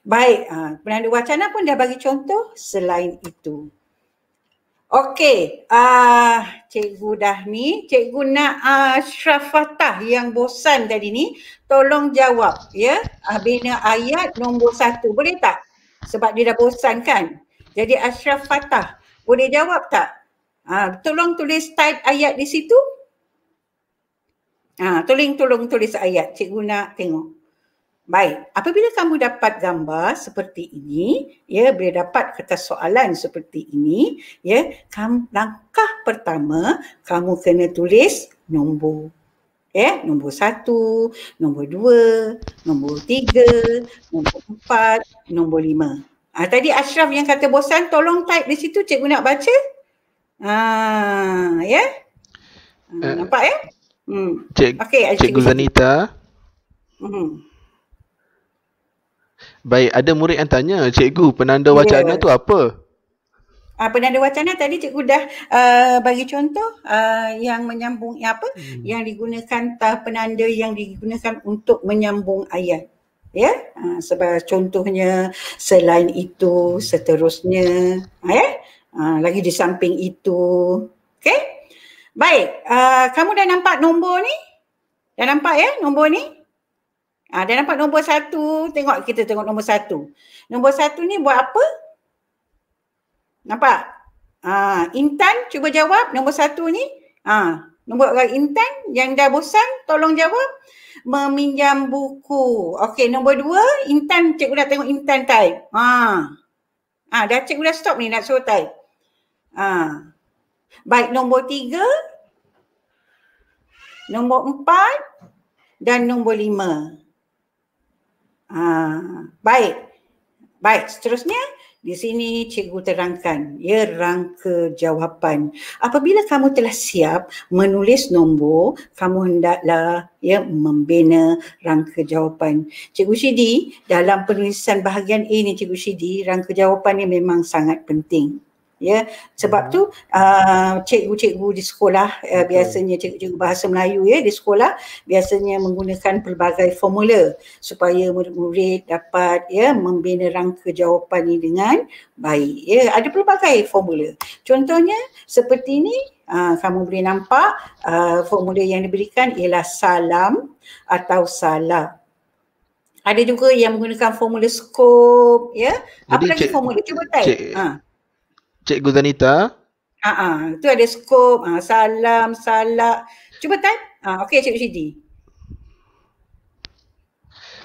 baik ha, penanda wacana pun dah bagi contoh selain itu okey ah uh, cikgu Dahni cikgu nak uh, ah, Syrafatah yang bosan tadi ni tolong jawab ya uh, bina ayat nombor satu boleh tak sebab dia dah bosan kan. Jadi Ashraf Fatah boleh jawab tak? Ha, tolong tulis type ayat di situ. Ha, tolong tolong tulis ayat. Cikgu nak tengok. Baik, apabila kamu dapat gambar seperti ini, ya, bila dapat kertas soalan seperti ini, ya, kamu, langkah pertama kamu kena tulis nombor ya nombor satu, nombor dua, nombor tiga, nombor empat, nombor lima. Ah, tadi Ashraf yang kata bosan, tolong type di situ cikgu nak baca. Ah, ya? Yeah? uh, eh, nampak ya? Eh? Hmm. Cik, okay, cikgu, cikgu Zanita. Hmm. Baik, ada murid yang tanya, cikgu penanda wacana yeah. tu apa? apa ah, dan wacana tadi cikgu dah uh, bagi contoh uh, yang menyambung yang apa hmm. yang digunakan tah penanda yang digunakan untuk menyambung ayat ya uh, sebab contohnya selain itu seterusnya ya uh, lagi di samping itu okay? baik uh, kamu dah nampak nombor ni dah nampak ya nombor ni uh, dah nampak nombor satu tengok kita tengok nombor satu nombor satu ni buat apa Nampak? Ah, Intan cuba jawab nombor satu ni. Ah, nombor orang Intan yang dah bosan tolong jawab. Meminjam buku. Okey, nombor dua. Intan, cikgu dah tengok Intan type. Ah. Ah, dah cikgu dah stop ni nak suruh type. Ah. Baik, nombor tiga. Nombor empat. Dan nombor lima. Ah. Baik. Baik, seterusnya. Di sini cikgu terangkan ya rangka jawapan. Apabila kamu telah siap menulis nombor, kamu hendaklah ya membina rangka jawapan. Cikgu Sidi, dalam penulisan bahagian ini, cikgu Sidi, rangka jawapan ni memang sangat penting ya sebab hmm. tu uh, cikgu-cikgu di sekolah uh, biasanya cikgu-cikgu bahasa Melayu ya di sekolah biasanya menggunakan pelbagai formula supaya murid-murid dapat ya membina rangka jawapan ini dengan baik ya ada pelbagai formula contohnya seperti ini uh, ah, kamu boleh nampak uh, formula yang diberikan ialah salam atau salam ada juga yang menggunakan formula skop. ya apa lagi formula cuba tanya. Cikgu Zanita. Ah, uh-uh, tu ada skop, uh, salam, salak. Cuba type. Ah, uh, okey Cikgu Siti.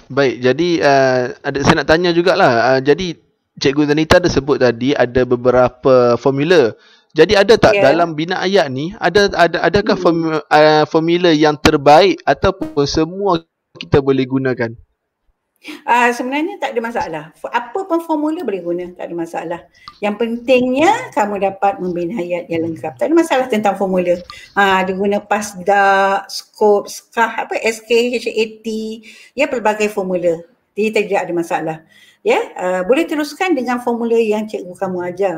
Baik, jadi uh, ada saya nak tanya jugalah. Uh, jadi Cikgu Zanita ada sebut tadi ada beberapa formula. Jadi ada tak yeah. dalam bina ayat ni ada ada adakah hmm. formula, uh, formula yang terbaik ataupun semua kita boleh gunakan? Uh, sebenarnya tak ada masalah. Apa pun formula boleh guna, tak ada masalah. Yang pentingnya kamu dapat membina hayat yang lengkap. Tak ada masalah tentang formula. Uh, dia guna PASDA, SCOPE, SKH, apa, SKHAT, ya pelbagai formula. Jadi tak ada masalah ya uh, boleh teruskan dengan formula yang cikgu kamu ajar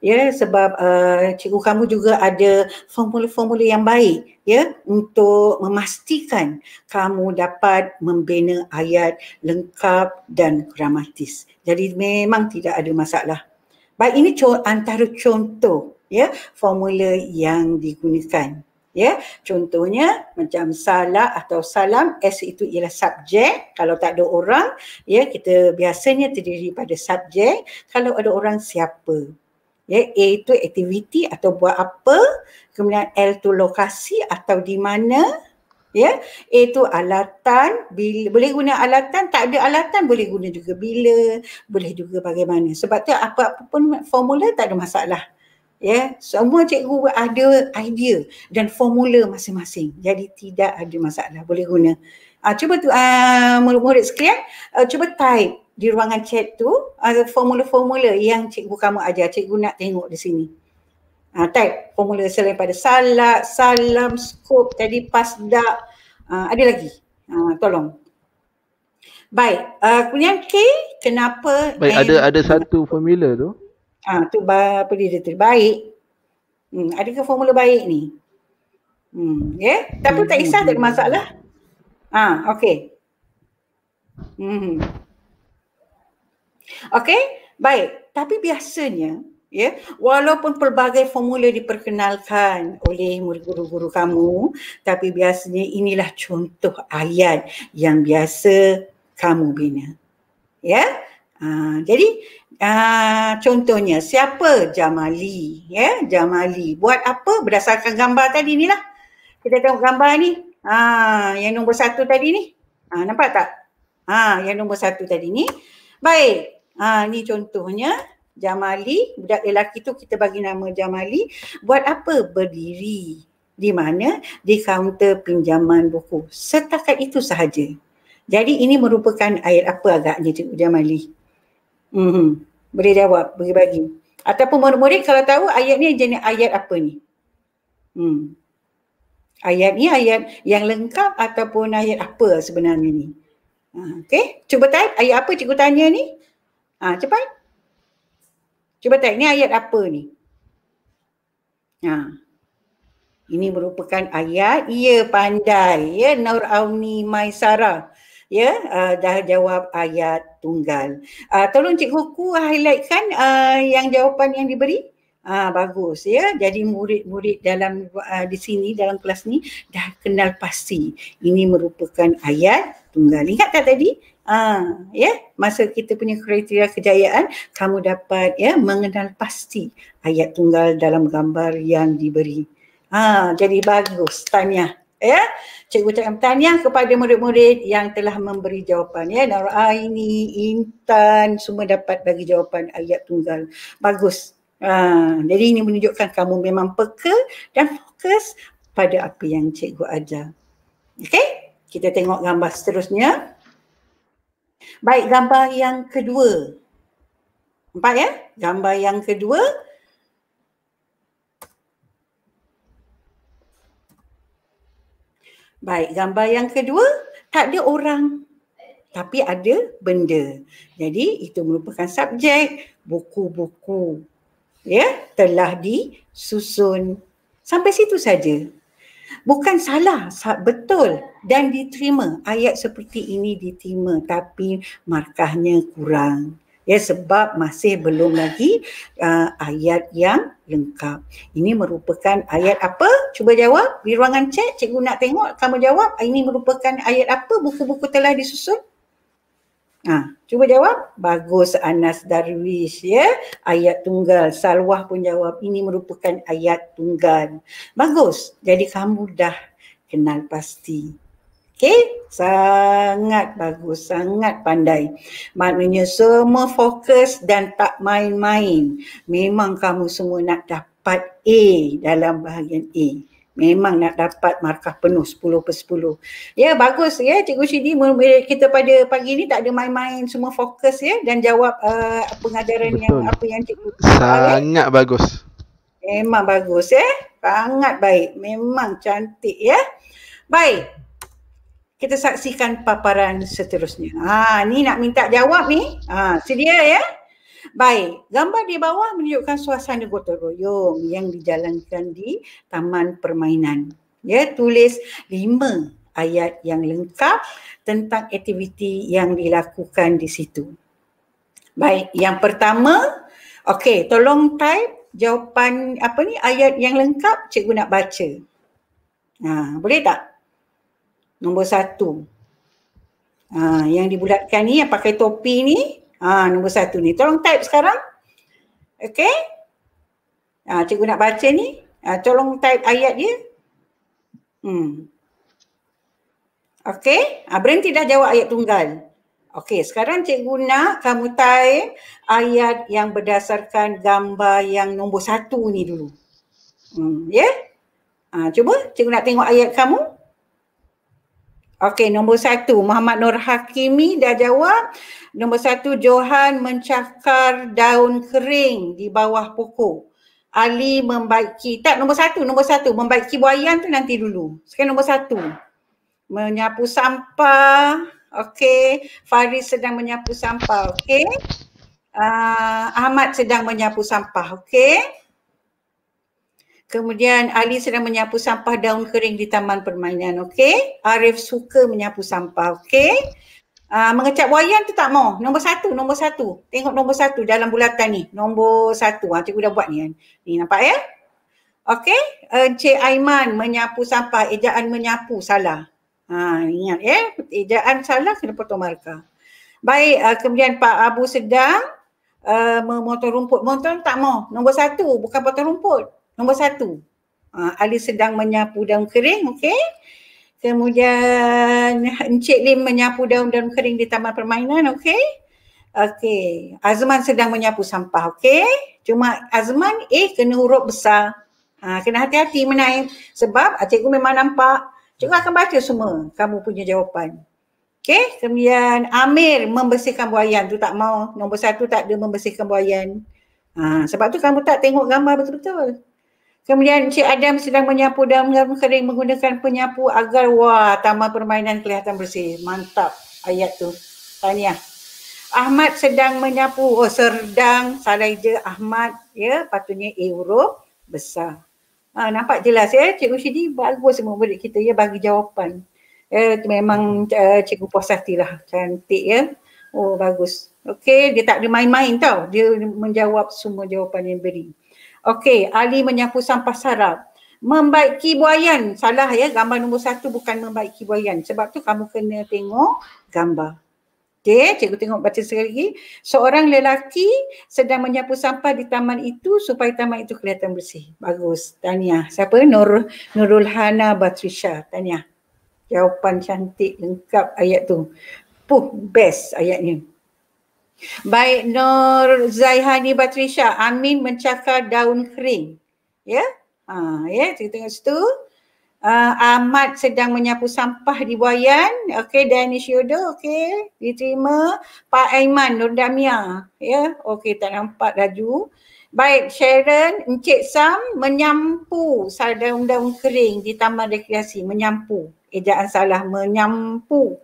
ya sebab uh, cikgu kamu juga ada formula-formula yang baik ya untuk memastikan kamu dapat membina ayat lengkap dan gramatis jadi memang tidak ada masalah baik ini co- antara contoh ya formula yang digunakan ya contohnya macam salat atau salam s itu ialah subjek kalau tak ada orang ya kita biasanya terdiri pada subjek kalau ada orang siapa ya a itu aktiviti atau buat apa kemudian l itu lokasi atau di mana ya a itu alatan bila, boleh guna alatan tak ada alatan boleh guna juga bila boleh juga bagaimana sebab tu apa-apa pun formula tak ada masalah ya semua cikgu ada idea dan formula masing-masing jadi tidak ada masalah boleh guna uh, cuba tu uh, murid-murid sekalian uh, cuba type di ruangan chat tu uh, formula-formula yang cikgu kamu ajar cikgu nak tengok di sini uh, type formula selain pada salat salam skop tadi pasda uh, ada lagi uh, tolong baik uh, kemudian K kenapa baik ada ada satu formula tu Ah ha, tu apa dia tu baik. Hmm adakah formula baik ni? Hmm ya, yeah? tapi tak hmm, kisah tak ada masalah. Ah ha, okey. Hmm. Okey, baik. Tapi biasanya ya, yeah, walaupun pelbagai formula diperkenalkan oleh guru-guru kamu, tapi biasanya inilah contoh ayat yang biasa kamu bina. Ya? Yeah? Ha, jadi Uh, contohnya, siapa Jamali? Ya, yeah, Jamali. Buat apa? Berdasarkan gambar tadi ni lah. Kita tengok gambar ni. Ha, uh, yang nombor satu tadi ni. Ha, uh, nampak tak? Ha, uh, yang nombor satu tadi ni. Baik. Ha, uh, ni contohnya. Jamali, budak lelaki tu kita bagi nama Jamali. Buat apa? Berdiri. Di mana? Di kaunter pinjaman buku. Setakat itu sahaja. Jadi ini merupakan ayat apa agaknya Cikgu Jamali? Mm-hmm boleh jawab bagi-bagi ataupun murid-murid kalau tahu ayat ni jenis ayat apa ni hmm ayat ni ayat yang lengkap ataupun ayat apa sebenarnya ni ha, Okay, cuba type ayat apa cikgu tanya ni ha, cepat cuba type ni ayat apa ni ha. ini merupakan ayat ya pandai ya Nur Auni Maisara ya uh, dah jawab ayat tunggal. Uh, tolong cikgu ku highlightkan uh, yang jawapan yang diberi. Ah uh, bagus ya. Jadi murid-murid dalam uh, di sini dalam kelas ni dah kenal pasti ini merupakan ayat tunggal. Lihat tak tadi? Ah uh, ya, masa kita punya kriteria kejayaan kamu dapat ya mengenal pasti ayat tunggal dalam gambar yang diberi. Ah uh, jadi bagus tanya ya cikgu cakap tahniah kepada murid-murid yang telah memberi jawapan ya Nur Aini Intan semua dapat bagi jawapan ayat tunggal bagus ha, jadi ini menunjukkan kamu memang peka dan fokus pada apa yang cikgu ajar okey kita tengok gambar seterusnya baik gambar yang kedua Nampak ya? Gambar yang kedua, Baik, gambar yang kedua tak ada orang tapi ada benda. Jadi itu merupakan subjek buku-buku. Ya, telah disusun. Sampai situ saja. Bukan salah, betul dan diterima. Ayat seperti ini diterima tapi markahnya kurang ya sebab masih belum lagi uh, ayat yang lengkap. Ini merupakan ayat apa? Cuba jawab di ruangan chat. Cikgu nak tengok kamu jawab. Ini merupakan ayat apa? Buku-buku telah disusun. Ha, cuba jawab. Bagus Anas Darwish ya. Ayat tunggal. Salwah pun jawab. Ini merupakan ayat tunggal. Bagus. Jadi kamu dah kenal pasti. Okay, sangat bagus, sangat pandai. Maknanya semua fokus dan tak main-main. Memang kamu semua nak dapat A dalam bahagian A. Memang nak dapat markah penuh 10 per 10. Ya, bagus ya Cikgu Shidi. Kita pada pagi ini tak ada main-main semua fokus ya. Dan jawab uh, pengajaran yang apa yang Cikgu ya. Sangat ya. bagus. Memang bagus ya. Sangat baik. Memang cantik ya. Baik kita saksikan paparan seterusnya. Ha, ni nak minta jawab ni. Ha, sedia ya? Baik, gambar di bawah menunjukkan suasana gotong royong yang dijalankan di taman permainan. Ya, tulis lima ayat yang lengkap tentang aktiviti yang dilakukan di situ. Baik, yang pertama, okey, tolong type jawapan apa ni ayat yang lengkap cikgu nak baca. Ha, boleh tak? Nombor satu. Ha, yang dibulatkan ni, yang pakai topi ni. Ha, nombor satu ni. Tolong type sekarang. Okay. Ha, cikgu nak baca ni. Ha, tolong type ayat dia. Hmm. Okay. Ha, berhenti dah jawab ayat tunggal. Okay, sekarang cikgu nak kamu type ayat yang berdasarkan gambar yang nombor satu ni dulu. Hmm, ya? Yeah? Ha, cuba cikgu nak tengok ayat kamu. Okey, nombor satu Muhammad Nur Hakimi dah jawab. Nombor satu Johan mencakar daun kering di bawah pokok. Ali membaiki, tak nombor satu, nombor satu membaiki buayan tu nanti dulu. Sekarang nombor satu. Menyapu sampah. Okey, Faris sedang menyapu sampah. Okey. Uh, Ahmad sedang menyapu sampah. Okey. Kemudian Ali sedang menyapu sampah daun kering di taman permainan. Okey. Arif suka menyapu sampah. Okey. Uh, mengecap wayang tu tak mau. Nombor satu. Nombor satu. Tengok nombor satu dalam bulatan ni. Nombor satu. Ha, cikgu dah buat ni kan. Ni nampak ya. Okey. Eh, Encik Aiman menyapu sampah. Ejaan menyapu. Salah. Ha, ingat ya. Ejaan salah kena potong markah. Baik. Uh, kemudian Pak Abu sedang uh, memotong rumput. Motong tak mau. Nombor satu. Bukan potong rumput. Nombor satu, uh, Ali sedang menyapu daun kering, okey. Kemudian Encik Lim menyapu daun-daun kering di taman permainan, okey. Okey, Azman sedang menyapu sampah, okey. Cuma Azman eh kena huruf besar. Ha, kena hati-hati menaik sebab cikgu memang nampak. Cikgu akan baca semua kamu punya jawapan. Okey, kemudian Amir membersihkan buayan tu tak mau. Nombor satu tak ada membersihkan buayan. Ha, ah, sebab tu kamu tak tengok gambar betul-betul. Kemudian Cik Adam sedang menyapu dalam garam kering menggunakan penyapu agar wah taman permainan kelihatan bersih. Mantap ayat tu. Tanya. Ahmad sedang menyapu. Oh serdang je Ahmad ya patutnya euro besar. Ha, nampak jelas ya Cikgu Syedi bagus semua murid kita ya bagi jawapan. Ya, eh, memang uh, Cikgu puas hati lah cantik ya. Oh bagus. Okey dia tak ada main-main tau. Dia menjawab semua jawapan yang beri. Okey, ahli menyapu sampah sarap. Membaiki buayan, salah ya. Gambar nombor satu bukan membaiki buayan. Sebab tu kamu kena tengok gambar. Okey, cikgu tengok baca sekali lagi. Seorang lelaki sedang menyapu sampah di taman itu supaya taman itu kelihatan bersih. Bagus, tanya. Siapa? Nur, Nurul Hana Batrisha, tanya. Jawapan cantik, lengkap ayat tu. Puh, best ayatnya. Baik Nur Zaihani Batrisha, Amin mencakar daun kering. Ya? Ha, ya, kita tengok situ. Uh, Ahmad sedang menyapu sampah di Wayan, Okey, Danish Yudo, okey. Diterima. Pak Aiman, Nur Damia. Ya, okey, tak nampak laju. Baik, Sharon, Encik Sam menyampu daun-daun kering di Taman Rekreasi. Menyampu. Ejaan salah, menyampu.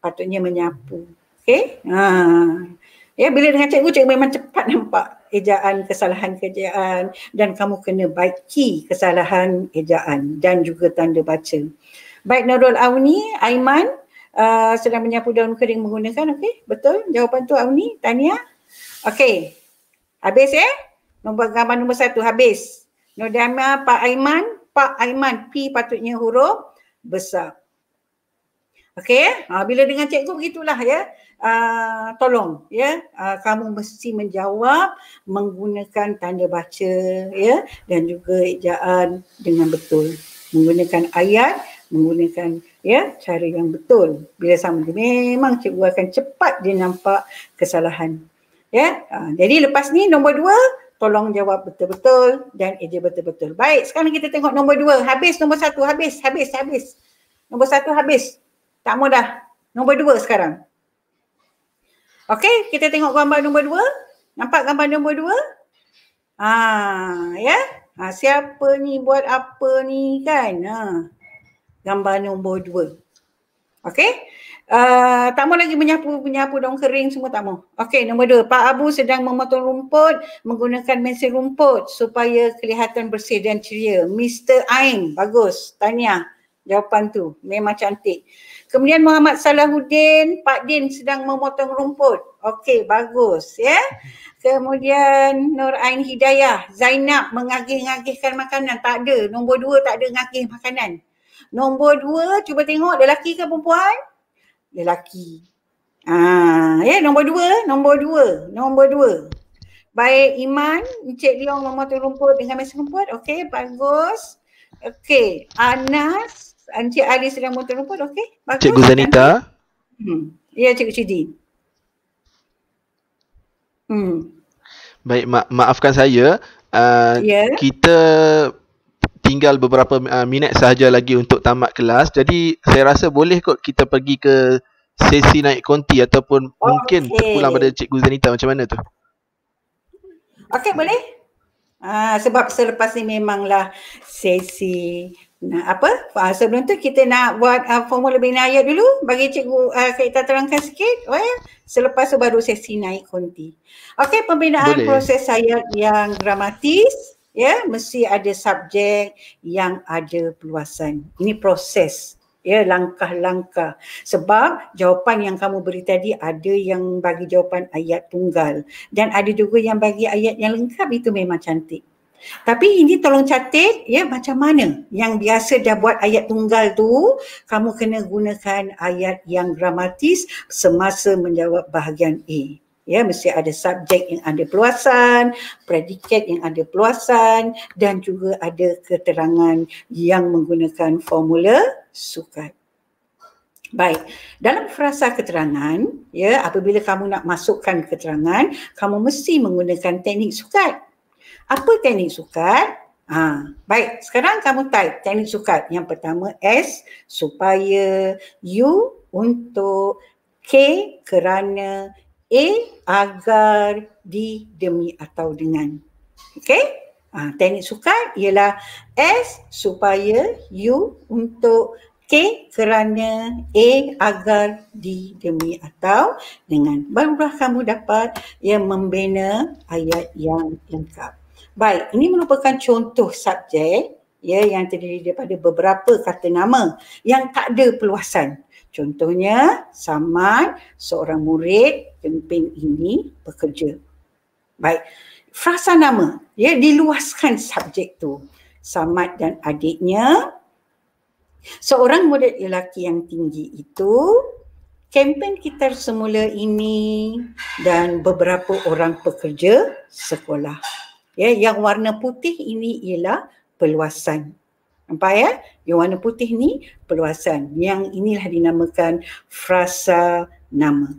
Patutnya menyapu. Okey. Haa. Ya, bila dengan cikgu, cikgu memang cepat nampak ejaan, kesalahan kerjaan dan kamu kena baiki kesalahan ejaan dan juga tanda baca. Baik Nurul Auni, Aiman uh, sedang menyapu daun kering menggunakan, okey? Betul jawapan tu Auni, Tania? Okey. Habis ya? Eh? Nombor gambar nombor satu, habis. Nodama Pak Aiman, Pak Aiman, P patutnya huruf besar. Okey, ya? ha, bila dengan cikgu begitulah ya. Ah, tolong ya uh, kamu mesti menjawab menggunakan tanda baca ya dan juga ejaan dengan betul menggunakan ayat menggunakan ya cara yang betul bila sama dia memang cikgu akan cepat dia nampak kesalahan ya uh, jadi lepas ni nombor dua tolong jawab betul-betul dan eja betul-betul baik sekarang kita tengok nombor dua habis nombor satu habis habis habis nombor satu habis tak mudah. nombor dua sekarang Okey, kita tengok gambar nombor dua. Nampak gambar nombor dua? Ah, ya? Ha, siapa ni buat apa ni kan? Ha, gambar nombor dua. Okey? Uh, tak mau lagi menyapu-menyapu daun kering semua tak mau. Okey, nombor dua. Pak Abu sedang memotong rumput menggunakan mesin rumput supaya kelihatan bersih dan ceria. Mr. Aing bagus. Tanya jawapan tu. Memang cantik. Kemudian Muhammad Salahuddin, Pak Din sedang memotong rumput. Okey, bagus ya. Yeah. Kemudian Nur Ain Hidayah, Zainab mengagih-ngagihkan makanan. Tak ada, nombor dua tak ada ngagih makanan. Nombor dua, cuba tengok lelaki ke perempuan? Lelaki. Ah, ya, yeah, nombor dua, nombor dua, nombor dua. Baik Iman, Encik Leong memotong rumput dengan mesin rumput. Okey, bagus. Okey, Anas, Encik Ali sedang motor rumput, okey? Cikgu Zanita. Hmm. Ya, Cikgu Cidi. Hmm. Baik, ma- maafkan saya. Uh, yeah. Kita tinggal beberapa uh, minit sahaja lagi untuk tamat kelas. Jadi, saya rasa boleh kot kita pergi ke sesi naik konti ataupun okay. mungkin terpulang pada Cikgu Zanita. Macam mana tu? Okey, boleh. Ah, sebab selepas ni memanglah sesi Nah, apa? Uh, sebelum tu kita nak buat uh, formula bina ayat dulu bagi cikgu uh, ah, kita terangkan sikit. Well, selepas tu baru sesi naik konti. Okey, pembinaan Boleh. proses ayat yang dramatis, ya, yeah, mesti ada subjek yang ada peluasan. Ini proses ya langkah-langkah sebab jawapan yang kamu beri tadi ada yang bagi jawapan ayat tunggal dan ada juga yang bagi ayat yang lengkap itu memang cantik tapi ini tolong catat ya macam mana yang biasa dah buat ayat tunggal tu kamu kena gunakan ayat yang gramatis semasa menjawab bahagian A. Ya mesti ada subjek yang ada peluasan, predikat yang ada peluasan dan juga ada keterangan yang menggunakan formula sukat. Baik. Dalam frasa keterangan, ya, apabila kamu nak masukkan keterangan, kamu mesti menggunakan teknik sukat. Apa teknik sukat? Ha, baik, sekarang kamu type teknik sukat. Yang pertama S supaya U untuk K kerana A agar di demi atau dengan. Okey? Ha, teknik sukat ialah S supaya U untuk K kerana A agar di demi atau dengan. Barulah kamu dapat yang membina ayat yang lengkap. Baik, ini merupakan contoh subjek ya yang terdiri daripada beberapa kata nama yang tak ada peluasan. Contohnya, Samad seorang murid, pemimpin ini, bekerja. Baik, frasa nama, ya diluaskan subjek tu. Samad dan adiknya, seorang murid lelaki yang tinggi itu, kempen kita semula ini dan beberapa orang pekerja sekolah. Ya, yang warna putih ini ialah peluasan. Nampak ya? Yang warna putih ni peluasan. Yang inilah dinamakan frasa nama.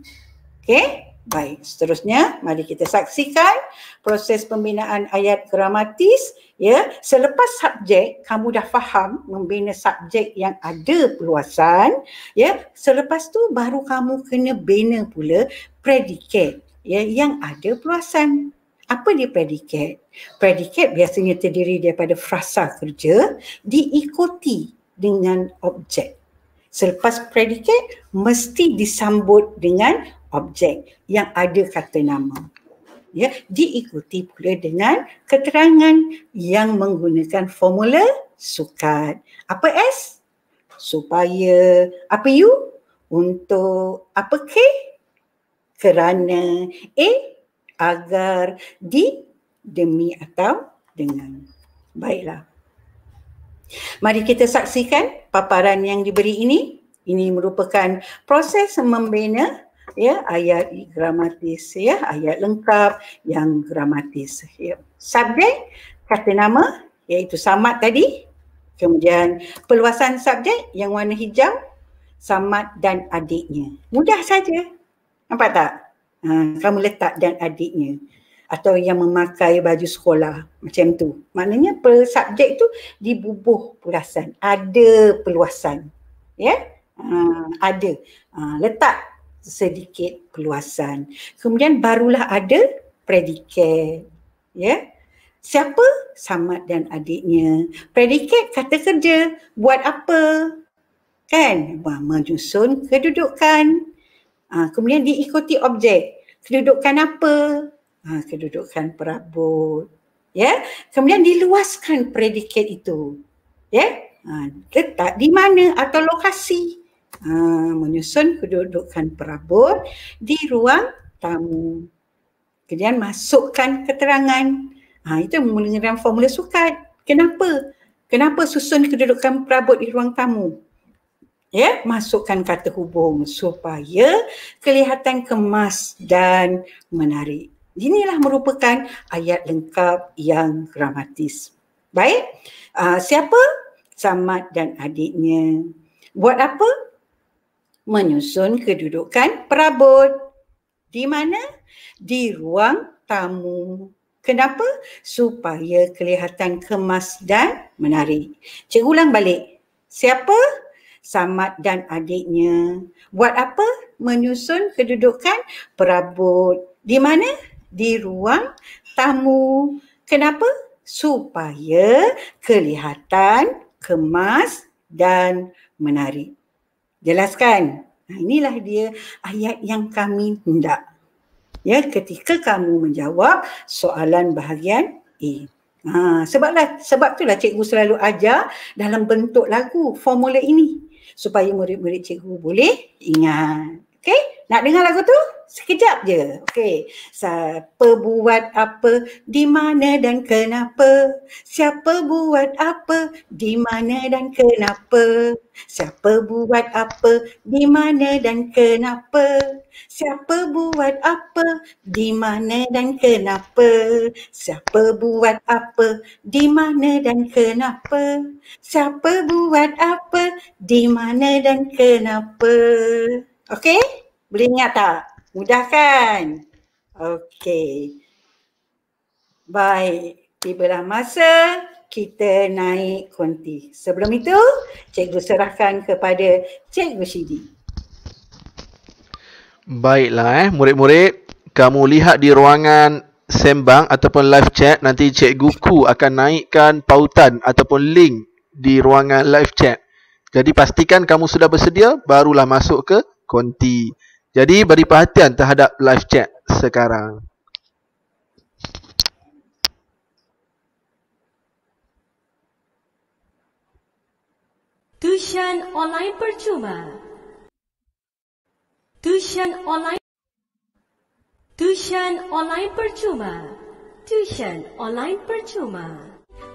Okey? Baik, seterusnya mari kita saksikan proses pembinaan ayat gramatis. Ya, selepas subjek kamu dah faham membina subjek yang ada peluasan. Ya, selepas tu baru kamu kena bina pula predikat ya, yang ada peluasan. Apa dia predikat? Predikat biasanya terdiri daripada frasa kerja diikuti dengan objek. Selepas predikat, mesti disambut dengan objek yang ada kata nama. Ya, diikuti pula dengan keterangan yang menggunakan formula sukat. Apa S? Supaya. Apa U? Untuk. Apa K? Kerana. A? agar di demi atau dengan. Baiklah. Mari kita saksikan paparan yang diberi ini. Ini merupakan proses membina ya ayat gramatis ya ayat lengkap yang gramatis ya. subjek kata nama iaitu samat tadi kemudian peluasan subjek yang warna hijau samat dan adiknya mudah saja nampak tak Ha, kamu letak dan adiknya atau yang memakai baju sekolah macam tu. Maknanya per subjek tu dibubuh perasan. Ada peluasan. Ya? Yeah? Ha, ada. Ha, letak sedikit peluasan. Kemudian barulah ada predikat. Ya? Yeah? Siapa? Samad dan adiknya. Predikat kata kerja. Buat apa? Kan? Menyusun kedudukan. Ha, kemudian diikuti objek kedudukan apa? Ha, kedudukan perabot. Ya. Kemudian diluaskan predikat itu. Ya. Ha, letak di mana atau lokasi? Ha, menyusun kedudukan perabot di ruang tamu. Kemudian masukkan keterangan. Ha, itu menggunakan formula sukat. Kenapa? Kenapa susun kedudukan perabot di ruang tamu? ya masukkan kata hubung supaya kelihatan kemas dan menarik inilah merupakan ayat lengkap yang gramatis baik uh, siapa samad dan adiknya buat apa menyusun kedudukan perabot di mana di ruang tamu kenapa supaya kelihatan kemas dan menarik cikgu ulang balik siapa Samad dan adiknya. Buat apa? Menyusun kedudukan perabot. Di mana? Di ruang tamu. Kenapa? Supaya kelihatan kemas dan menarik. Jelaskan. Nah, inilah dia ayat yang kami hendak. Ya, ketika kamu menjawab soalan bahagian A. Ha, sebablah, sebab itulah cikgu selalu ajar dalam bentuk lagu formula ini supaya murid-murid cikgu boleh ingat. Okay, nak dengar lagu tu? Sekejap je. Okay. Siapa buat apa, di mana dan kenapa? Siapa buat apa, di mana dan kenapa? Siapa buat apa, di mana dan kenapa? Siapa buat apa, di mana dan kenapa? Siapa buat apa, di mana dan kenapa? Siapa buat apa, di mana dan kenapa? Okey? Boleh ingat tak? Mudah kan? Okey. Baik. Tibalah masa kita naik konti. Sebelum itu, cikgu serahkan kepada cikgu Shidi. Baiklah eh, murid-murid. Kamu lihat di ruangan sembang ataupun live chat, nanti cikgu ku akan naikkan pautan ataupun link di ruangan live chat. Jadi pastikan kamu sudah bersedia, barulah masuk ke Konti. Jadi beri perhatian terhadap live chat sekarang. Tuition online percuma. Tuition online. Tuition online percuma. Tuition online percuma.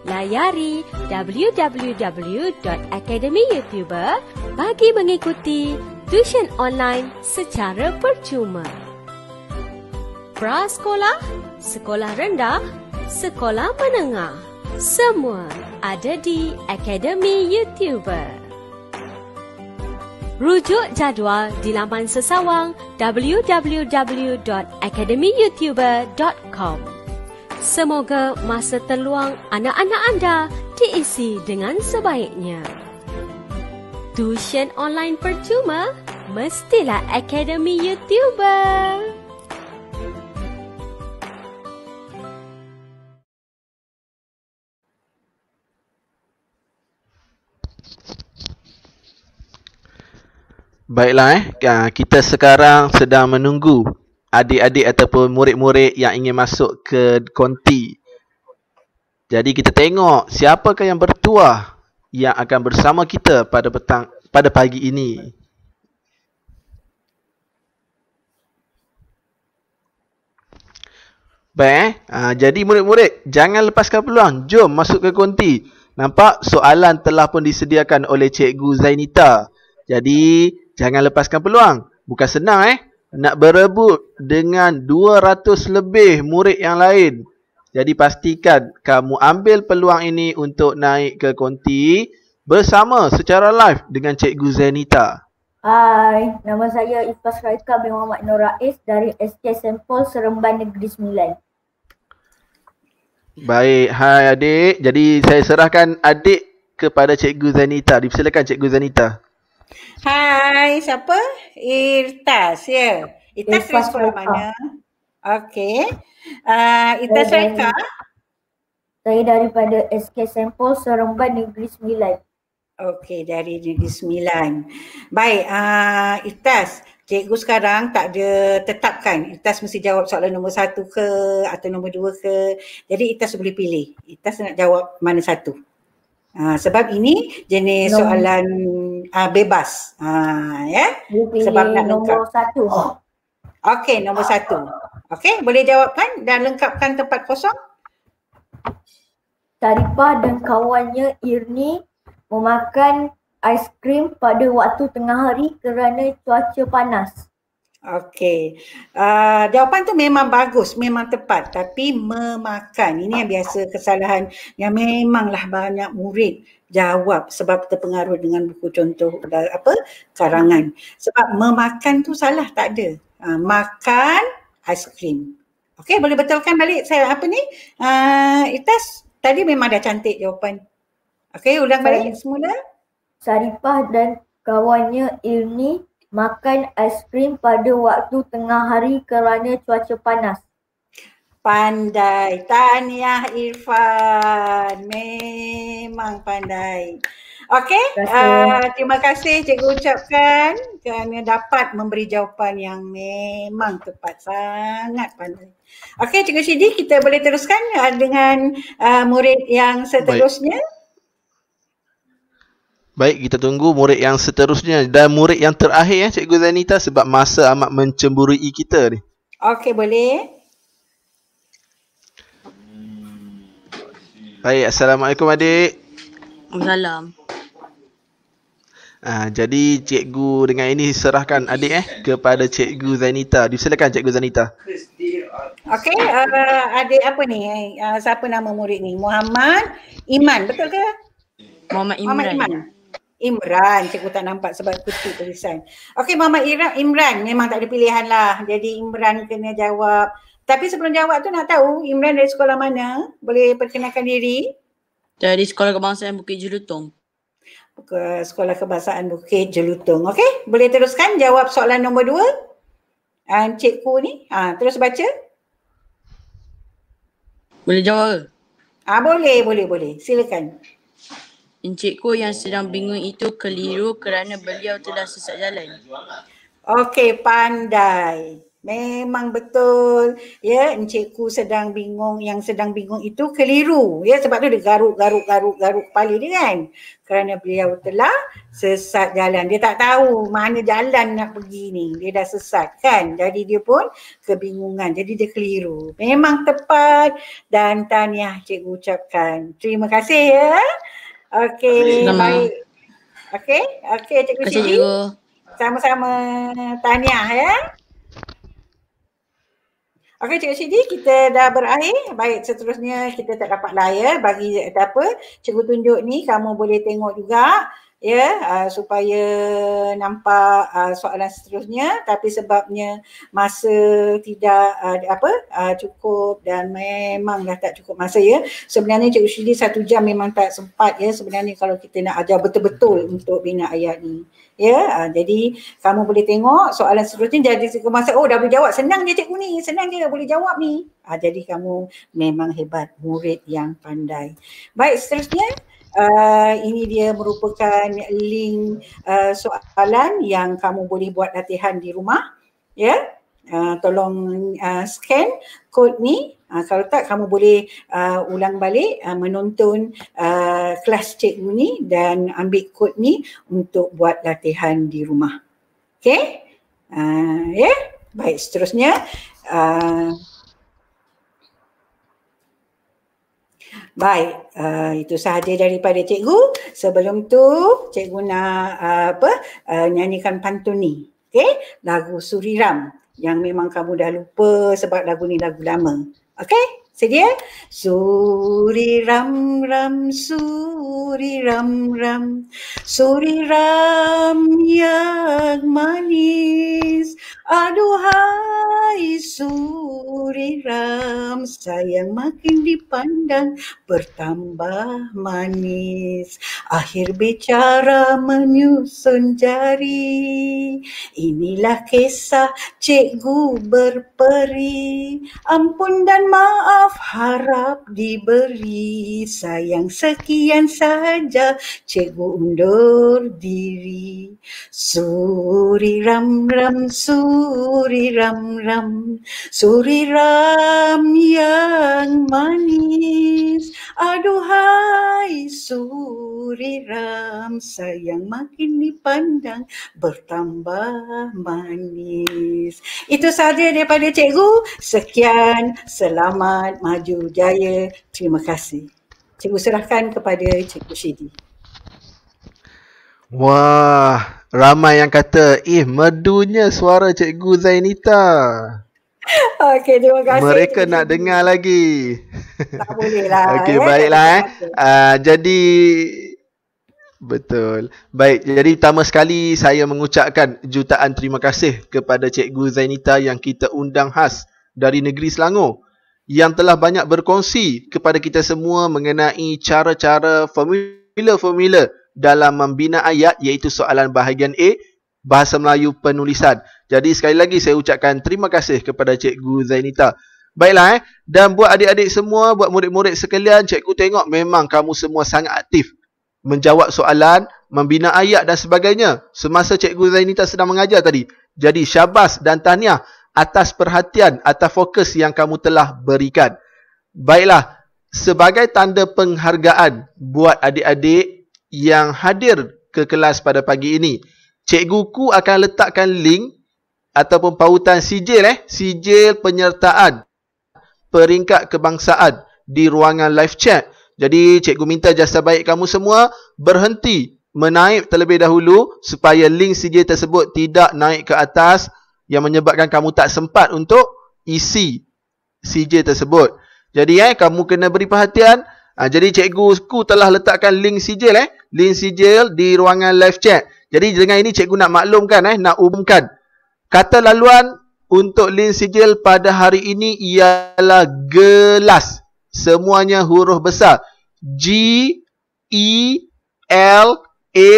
Layari www.academyyoutuber bagi mengikuti tuition online secara percuma. Prasekolah, sekolah rendah, sekolah menengah. Semua ada di Akademi YouTuber. Rujuk jadual di laman sesawang www.academyyoutuber.com Semoga masa terluang anak-anak anda diisi dengan sebaiknya. Tuition online percuma? Mestilah Akademi YouTuber! Baiklah, eh. Ah, kita sekarang sedang menunggu adik-adik ataupun murid-murid yang ingin masuk ke konti. Jadi kita tengok siapakah yang bertuah yang akan bersama kita pada petang pada pagi ini. Baik, eh? ha, jadi murid-murid jangan lepaskan peluang. Jom masuk ke konti. Nampak soalan telah pun disediakan oleh Cikgu Zainita. Jadi jangan lepaskan peluang. Bukan senang eh nak berebut dengan 200 lebih murid yang lain. Jadi pastikan kamu ambil peluang ini untuk naik ke konti bersama secara live dengan Cikgu Zenita. Hai, nama saya Ifas Raika bin Muhammad Nur Raiz dari SK Sempol Seremban Negeri Sembilan. Baik, hai adik. Jadi saya serahkan adik kepada Cikgu Zenita. Dipersilakan Cikgu Zenita. Hai, siapa? Irtas, ya. Yeah. Irtas dari sekolah mana? Okey. Uh, ah, saya Syarika. Saya daripada SK Sample Seremban Negeri Sembilan. Okey, dari Negeri Sembilan. Baik, uh, Itas. Cikgu sekarang tak ada tetapkan Itas mesti jawab soalan nombor satu ke atau nombor dua ke. Jadi Itas boleh pilih. Itas nak jawab mana satu. Uh, sebab ini jenis nombor. soalan uh, bebas. Uh, ya? Yeah? Sebab nak nombor nukar. satu. Oh. Okey, nombor satu. Okey, boleh jawabkan dan lengkapkan tempat kosong? Taripah dan kawannya Irni memakan aiskrim pada waktu tengah hari kerana cuaca panas. Okey. Uh, jawapan tu memang bagus, memang tepat tapi memakan. Ini yang biasa kesalahan yang memanglah banyak murid jawab sebab terpengaruh dengan buku contoh apa karangan. Sebab memakan tu salah tak ada uh, makan aiskrim. Okey, boleh betulkan balik saya apa ni? Uh, Itas, tadi memang dah cantik jawapan. Okey, ulang balik saya, semula. Saripah dan kawannya Ilmi makan aiskrim pada waktu tengah hari kerana cuaca panas. Pandai. Tahniah Irfan. Memang pandai. Okey, uh, terima kasih cikgu ucapkan kerana dapat memberi jawapan yang memang tepat sangat pandai. Okey, cikgu Sidi, kita boleh teruskan uh, dengan uh, murid yang seterusnya. Baik, Baik, kita tunggu murid yang seterusnya dan murid yang terakhir ya cikgu Zanita sebab masa amat mencemburui kita ni. Okey, boleh. Baik, assalamualaikum adik. Assalamualaikum. Ha, jadi cikgu dengan ini serahkan adik eh kepada cikgu Zainita. Dipersilakan cikgu Zainita. Okey, uh, adik apa ni? Uh, siapa nama murid ni? Muhammad Iman, betul ke? Muhammad Imran. Muhammad Iman. Imran, cikgu tak nampak sebab kutip tulisan. Okey, Muhammad Ira. Imran memang tak ada pilihan lah. Jadi Imran kena jawab. Tapi sebelum jawab tu nak tahu Imran dari sekolah mana? Boleh perkenalkan diri? Dari Sekolah Kebangsaan Bukit Jelutong, ke Sekolah Kebahasaan Bukit Jelutong. Okey, boleh teruskan jawab soalan nombor dua. Ah, Encikku ni, ha, terus baca. Boleh jawab ah boleh, boleh, boleh. Silakan. Encikku yang sedang bingung itu keliru kerana beliau telah sesak jalan. Okey, pandai. Memang betul. Ya, encikku sedang bingung. Yang sedang bingung itu keliru. Ya, sebab tu dia garuk, garuk, garuk, garuk kepala dia kan. Kerana beliau telah sesat jalan. Dia tak tahu mana jalan nak pergi ni. Dia dah sesat kan. Jadi dia pun kebingungan. Jadi dia keliru. Memang tepat. Dan tahniah cikgu ucapkan. Terima kasih ya. Okey. Baik. Okey. Okey, cikgu Siti. Sama-sama. Tahniah ya. Okey, Cikgu Siti, kita dah berakhir. Baik, seterusnya kita tak dapat layar bagi eh, apa. Cikgu tunjuk ni, kamu boleh tengok juga ya uh, supaya nampak uh, soalan seterusnya tapi sebabnya masa tidak uh, apa uh, cukup dan memang dah tak cukup masa ya sebenarnya cikgu Syidi satu jam memang tak sempat ya sebenarnya kalau kita nak ajar betul-betul hmm. untuk bina ayat ni ya uh, jadi kamu boleh tengok soalan seterusnya jadi cikgu masa oh dah boleh jawab senang je cikgu ni senang je boleh jawab ni uh, jadi kamu memang hebat murid yang pandai baik seterusnya uh, ini dia merupakan link uh, soalan yang kamu boleh buat latihan di rumah ya yeah? uh, tolong uh, scan kod ni uh, kalau tak kamu boleh uh, ulang balik uh, menonton uh, kelas cikgu ni dan ambil kod ni untuk buat latihan di rumah Okay, uh, ya yeah? baik seterusnya uh, Baik, uh, itu sahaja daripada cikgu. Sebelum tu, cikgu nak uh, apa? Uh, nyanyikan pantun ni. Okey, lagu Suriram yang memang kamu dah lupa sebab lagu ni lagu lama. Okey? Sedia? Suri ram ram, suri ram ram, suri ram yang manis. Aduhai suri ram, sayang makin dipandang bertambah manis. Akhir bicara menyusun jari. Inilah kisah cikgu berperi. Ampun dan maaf maaf harap diberi sayang sekian saja cikgu undur diri suri ram ram suri ram ram suri ram yang manis aduhai suri suriram sayang makin dipandang bertambah manis. Itu sahaja daripada cikgu. Sekian, selamat, maju jaya. Terima kasih. Cikgu serahkan kepada cikgu Shidi. Wah, ramai yang kata, "Ih, eh, medunya suara cikgu Zainita." Okey, terima kasih. Mereka nak dengar lagi. Tak boleh lah. [laughs] Okey, eh. baiklah eh. Uh, jadi Betul. Baik, jadi pertama sekali saya mengucapkan jutaan terima kasih kepada Cikgu Zainita yang kita undang khas dari negeri Selangor yang telah banyak berkongsi kepada kita semua mengenai cara-cara formula-formula dalam membina ayat iaitu soalan bahagian A bahasa Melayu penulisan. Jadi sekali lagi saya ucapkan terima kasih kepada Cikgu Zainita. Baiklah eh dan buat adik-adik semua, buat murid-murid sekalian, cikgu tengok memang kamu semua sangat aktif menjawab soalan, membina ayat dan sebagainya semasa Cikgu Zainita sedang mengajar tadi. Jadi syabas dan tahniah atas perhatian atau fokus yang kamu telah berikan. Baiklah, sebagai tanda penghargaan buat adik-adik yang hadir ke kelas pada pagi ini, cikguku akan letakkan link ataupun pautan sijil eh, sijil penyertaan peringkat kebangsaan di ruangan live chat. Jadi cikgu minta jasa baik kamu semua berhenti menaik terlebih dahulu supaya link CJ tersebut tidak naik ke atas yang menyebabkan kamu tak sempat untuk isi CJ tersebut. Jadi eh kamu kena beri perhatian. Ha, jadi cikguku telah letakkan link CJ eh link CJ di ruangan live chat. Jadi dengan ini cikgu nak maklumkan eh nak umumkan kata laluan untuk link CJ pada hari ini ialah gelas. Semuanya huruf besar. G E L A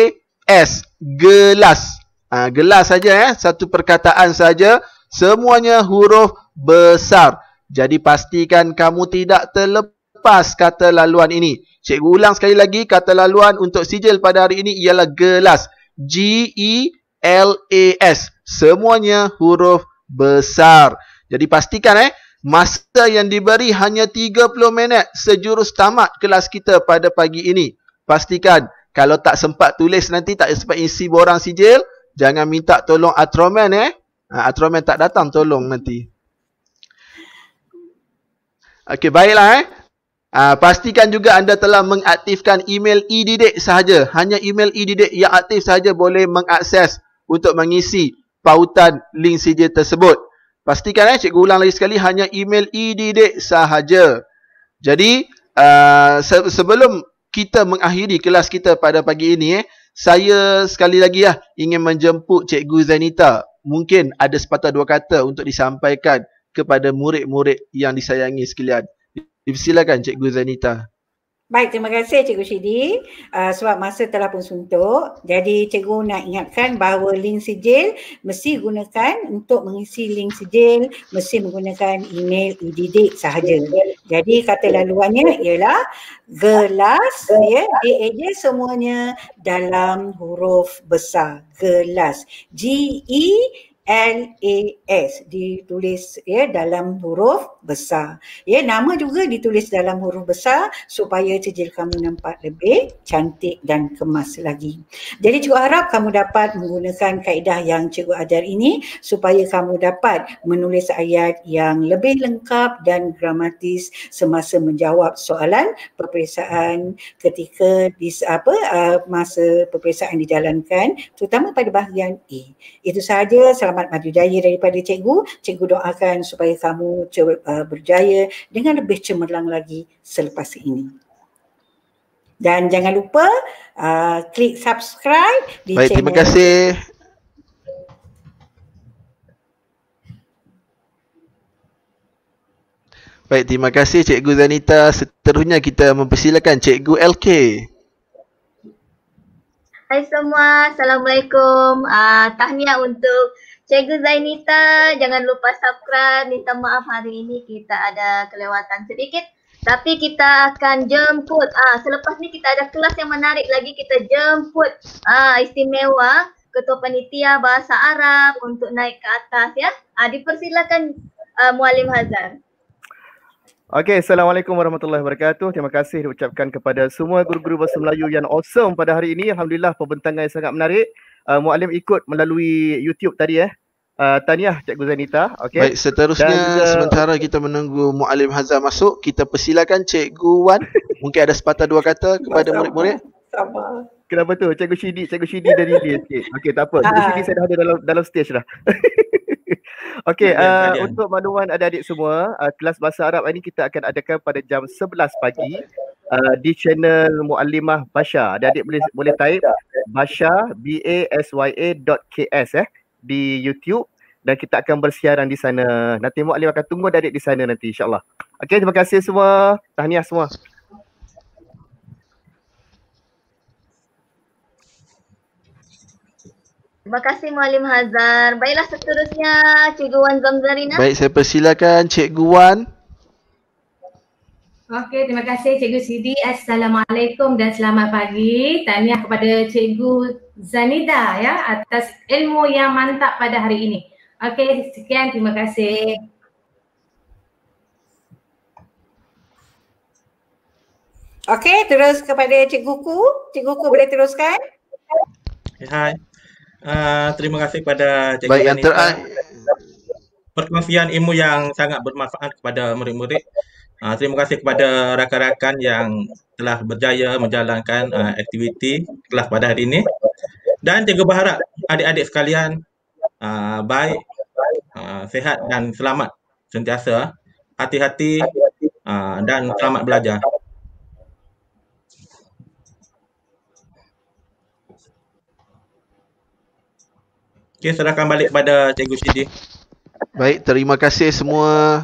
S gelas. Ha, gelas saja eh satu perkataan saja semuanya huruf besar. Jadi pastikan kamu tidak terlepas kata laluan ini. Cikgu ulang sekali lagi kata laluan untuk sijil pada hari ini ialah gelas. G E L A S semuanya huruf besar. Jadi pastikan eh Masa yang diberi hanya 30 minit sejurus tamat kelas kita pada pagi ini. Pastikan kalau tak sempat tulis nanti, tak sempat isi borang sijil, jangan minta tolong Atroman eh. Ha, Atroman tak datang tolong nanti. Okey, baiklah eh. Uh, pastikan juga anda telah mengaktifkan email e-didik sahaja. Hanya email e-didik yang aktif sahaja boleh mengakses untuk mengisi pautan link sijil tersebut. Pastikan eh, cikgu ulang lagi sekali, hanya email ididik sahaja. Jadi, uh, sebelum kita mengakhiri kelas kita pada pagi ini, eh, saya sekali lagi lah ingin menjemput cikgu Zainita. Mungkin ada sepatah dua kata untuk disampaikan kepada murid-murid yang disayangi sekalian. Silakan cikgu Zainita. Baik, terima kasih Cikgu Shidi. uh, ah, sebab masa telah pun suntuk. Jadi Cikgu nak ingatkan bahawa link sijil mesti gunakan untuk mengisi link sijil mesti menggunakan email ididik e sahaja. Jadi kata laluannya ialah gelas, ya, dia je semuanya dalam huruf besar. Gelas. G-E-L-A-S. L-A-S ditulis ya dalam huruf besar. Ya, nama juga ditulis dalam huruf besar supaya cijil kamu nampak lebih cantik dan kemas lagi. Jadi cikgu harap kamu dapat menggunakan kaedah yang cikgu ajar ini supaya kamu dapat menulis ayat yang lebih lengkap dan gramatis semasa menjawab soalan peperiksaan ketika dis, apa ah, masa peperiksaan dijalankan terutama pada bahagian A. Itu sahaja selamat maju jaya daripada cikgu. Cikgu doakan supaya kamu uh, berjaya dengan lebih cemerlang lagi selepas ini. Dan jangan lupa uh, klik subscribe di Baik, channel. Terima kasih. Baik, terima kasih Cikgu Zanita. Seterusnya kita mempersilakan Cikgu LK. Hai semua, Assalamualaikum. Uh, tahniah untuk Cikgu Zainita, jangan lupa subscribe. Minta maaf hari ini kita ada kelewatan sedikit. Tapi kita akan jemput. Ah, selepas ni kita ada kelas yang menarik lagi. Kita jemput ah, istimewa Ketua Panitia Bahasa Arab untuk naik ke atas ya. Ah, dipersilakan uh, ah, Mualim Hazan. Okay, Assalamualaikum warahmatullahi wabarakatuh. Terima kasih diucapkan kepada semua guru-guru bahasa Melayu yang awesome pada hari ini. Alhamdulillah pembentangan yang sangat menarik. Uh, ah, Mualim ikut melalui YouTube tadi eh. Uh, tahniah Cikgu Zanita. Okay. Baik, seterusnya Dan, sementara kita menunggu Mu'alim Hazam masuk, kita persilakan Cikgu Wan. [laughs] mungkin ada sepatah dua kata kepada murid-murid. Sama. Kenapa tu? Gu Shidi, Cikgu Shidi dan Ili. Okay. okay, tak apa. Gu ah. Shidi saya dah ada dalam, dalam stage dah. [laughs] okay, uh, okay, untuk manuan adik-adik semua, uh, kelas Bahasa Arab ini kita akan adakan pada jam 11 pagi uh, di channel Mu'alimah Basha. Adik-adik boleh, boleh type Basha, B-A-S-Y-A dot K-S eh di YouTube dan kita akan bersiaran di sana. Nanti Mak Alim akan tunggu adik di sana nanti insyaAllah. Okay, terima kasih semua. Tahniah semua. Terima kasih Mualim Hazar. Baiklah seterusnya Cikgu Wan Zamzarina. Baik, saya persilakan Cikgu Wan. Okey, terima kasih Cikgu Sidi. Assalamualaikum dan selamat pagi. Tahniah kepada Cikgu Zanida ya atas ilmu yang mantap pada hari ini. Okey, sekian terima kasih. Okey, terus kepada Cikgu Ku. Cikgu Ku boleh teruskan. Hai. Uh, terima kasih kepada Cikgu Zanida. Baik, yang terakhir. Perkongsian ilmu yang sangat bermanfaat kepada murid-murid. Uh, terima kasih kepada rakan-rakan yang telah berjaya menjalankan uh, aktiviti kelas pada hari ini. Dan juga berharap adik-adik sekalian uh, baik, uh, sihat dan selamat sentiasa. Hati-hati uh, dan selamat belajar. Okey, serahkan balik kepada Cikgu Sidi. Baik, terima kasih semua.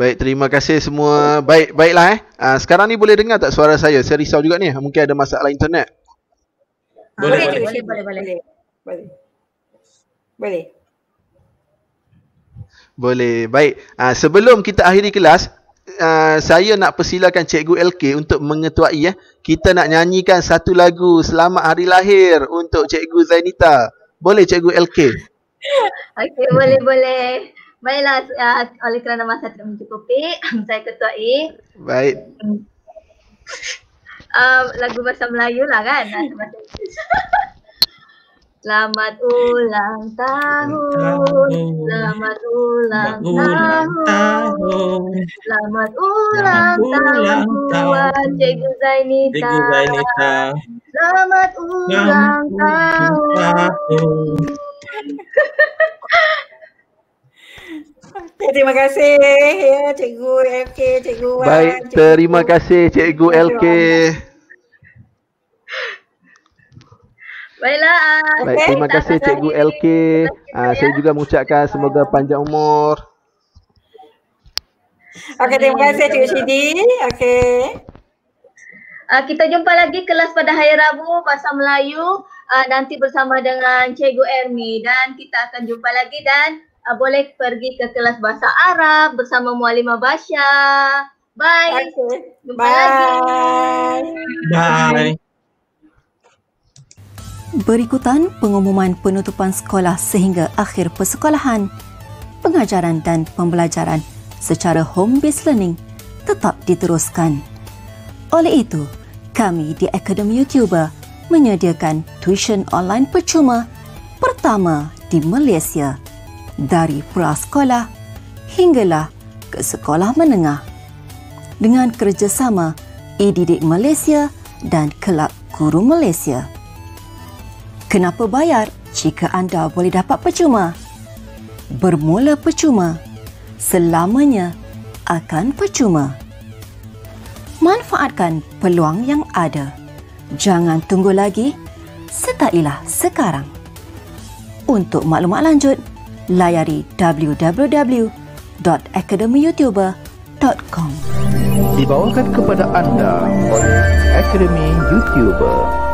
Baik, terima kasih semua. Baik, baiklah eh. Uh, sekarang ni boleh dengar tak suara saya? Saya risau juga ni. Mungkin ada masalah internet. Boleh, boleh, boleh, boleh, boleh. Boleh. boleh. boleh. Boleh. Baik. Uh, sebelum kita akhiri kelas, uh, saya nak persilakan Cikgu LK untuk mengetuai. Eh. Kita nak nyanyikan satu lagu Selamat Hari Lahir untuk Cikgu Zainita. Boleh Cikgu LK? [laughs] Okey, boleh-boleh. Baiklah, uh, oleh kerana masa tidak mencukupi, [laughs] saya ketua A. Baik. [laughs] Um, lagu bahasa Melayu lah kan? [laughs] Selamat ulang tahun. Selamat ulang tahun. Selamat ulang tahun. Selamat ulang tahun. Cikgu Zainita. Selamat ulang tahun. Ya, terima kasih ya Cikgu LK, Cikgu Wan. Baik, terima Cikgu. kasih Cikgu LK. Baiklah. Ah, Baik, terima kasih masalah. Cikgu LK. Ah, uh, saya juga mengucapkan ya. semoga panjang umur. Okey, terima kasih Cikgu Shidi. Okey. Uh, kita jumpa lagi kelas pada hari Rabu Bahasa Melayu uh, nanti bersama dengan Cikgu Ermi dan kita akan jumpa lagi dan uh, boleh pergi ke kelas bahasa Arab bersama Mualimah Basya. Bye. Jumpa lagi. Bye. Berikutan pengumuman penutupan sekolah sehingga akhir persekolahan. Pengajaran dan pembelajaran secara home-based learning tetap diteruskan. Oleh itu, kami di Akademi YouTuber menyediakan tuition online percuma pertama di Malaysia dari prasekolah hinggalah ke sekolah menengah dengan kerjasama eDidik Malaysia dan Kelab Guru Malaysia. Kenapa bayar jika anda boleh dapat percuma? Bermula percuma, selamanya akan percuma. Manfaatkan peluang yang ada. Jangan tunggu lagi, setailah sekarang. Untuk maklumat lanjut, layari www.academyyoutuber.com. Dibawakan kepada anda oleh Academy Youtuber.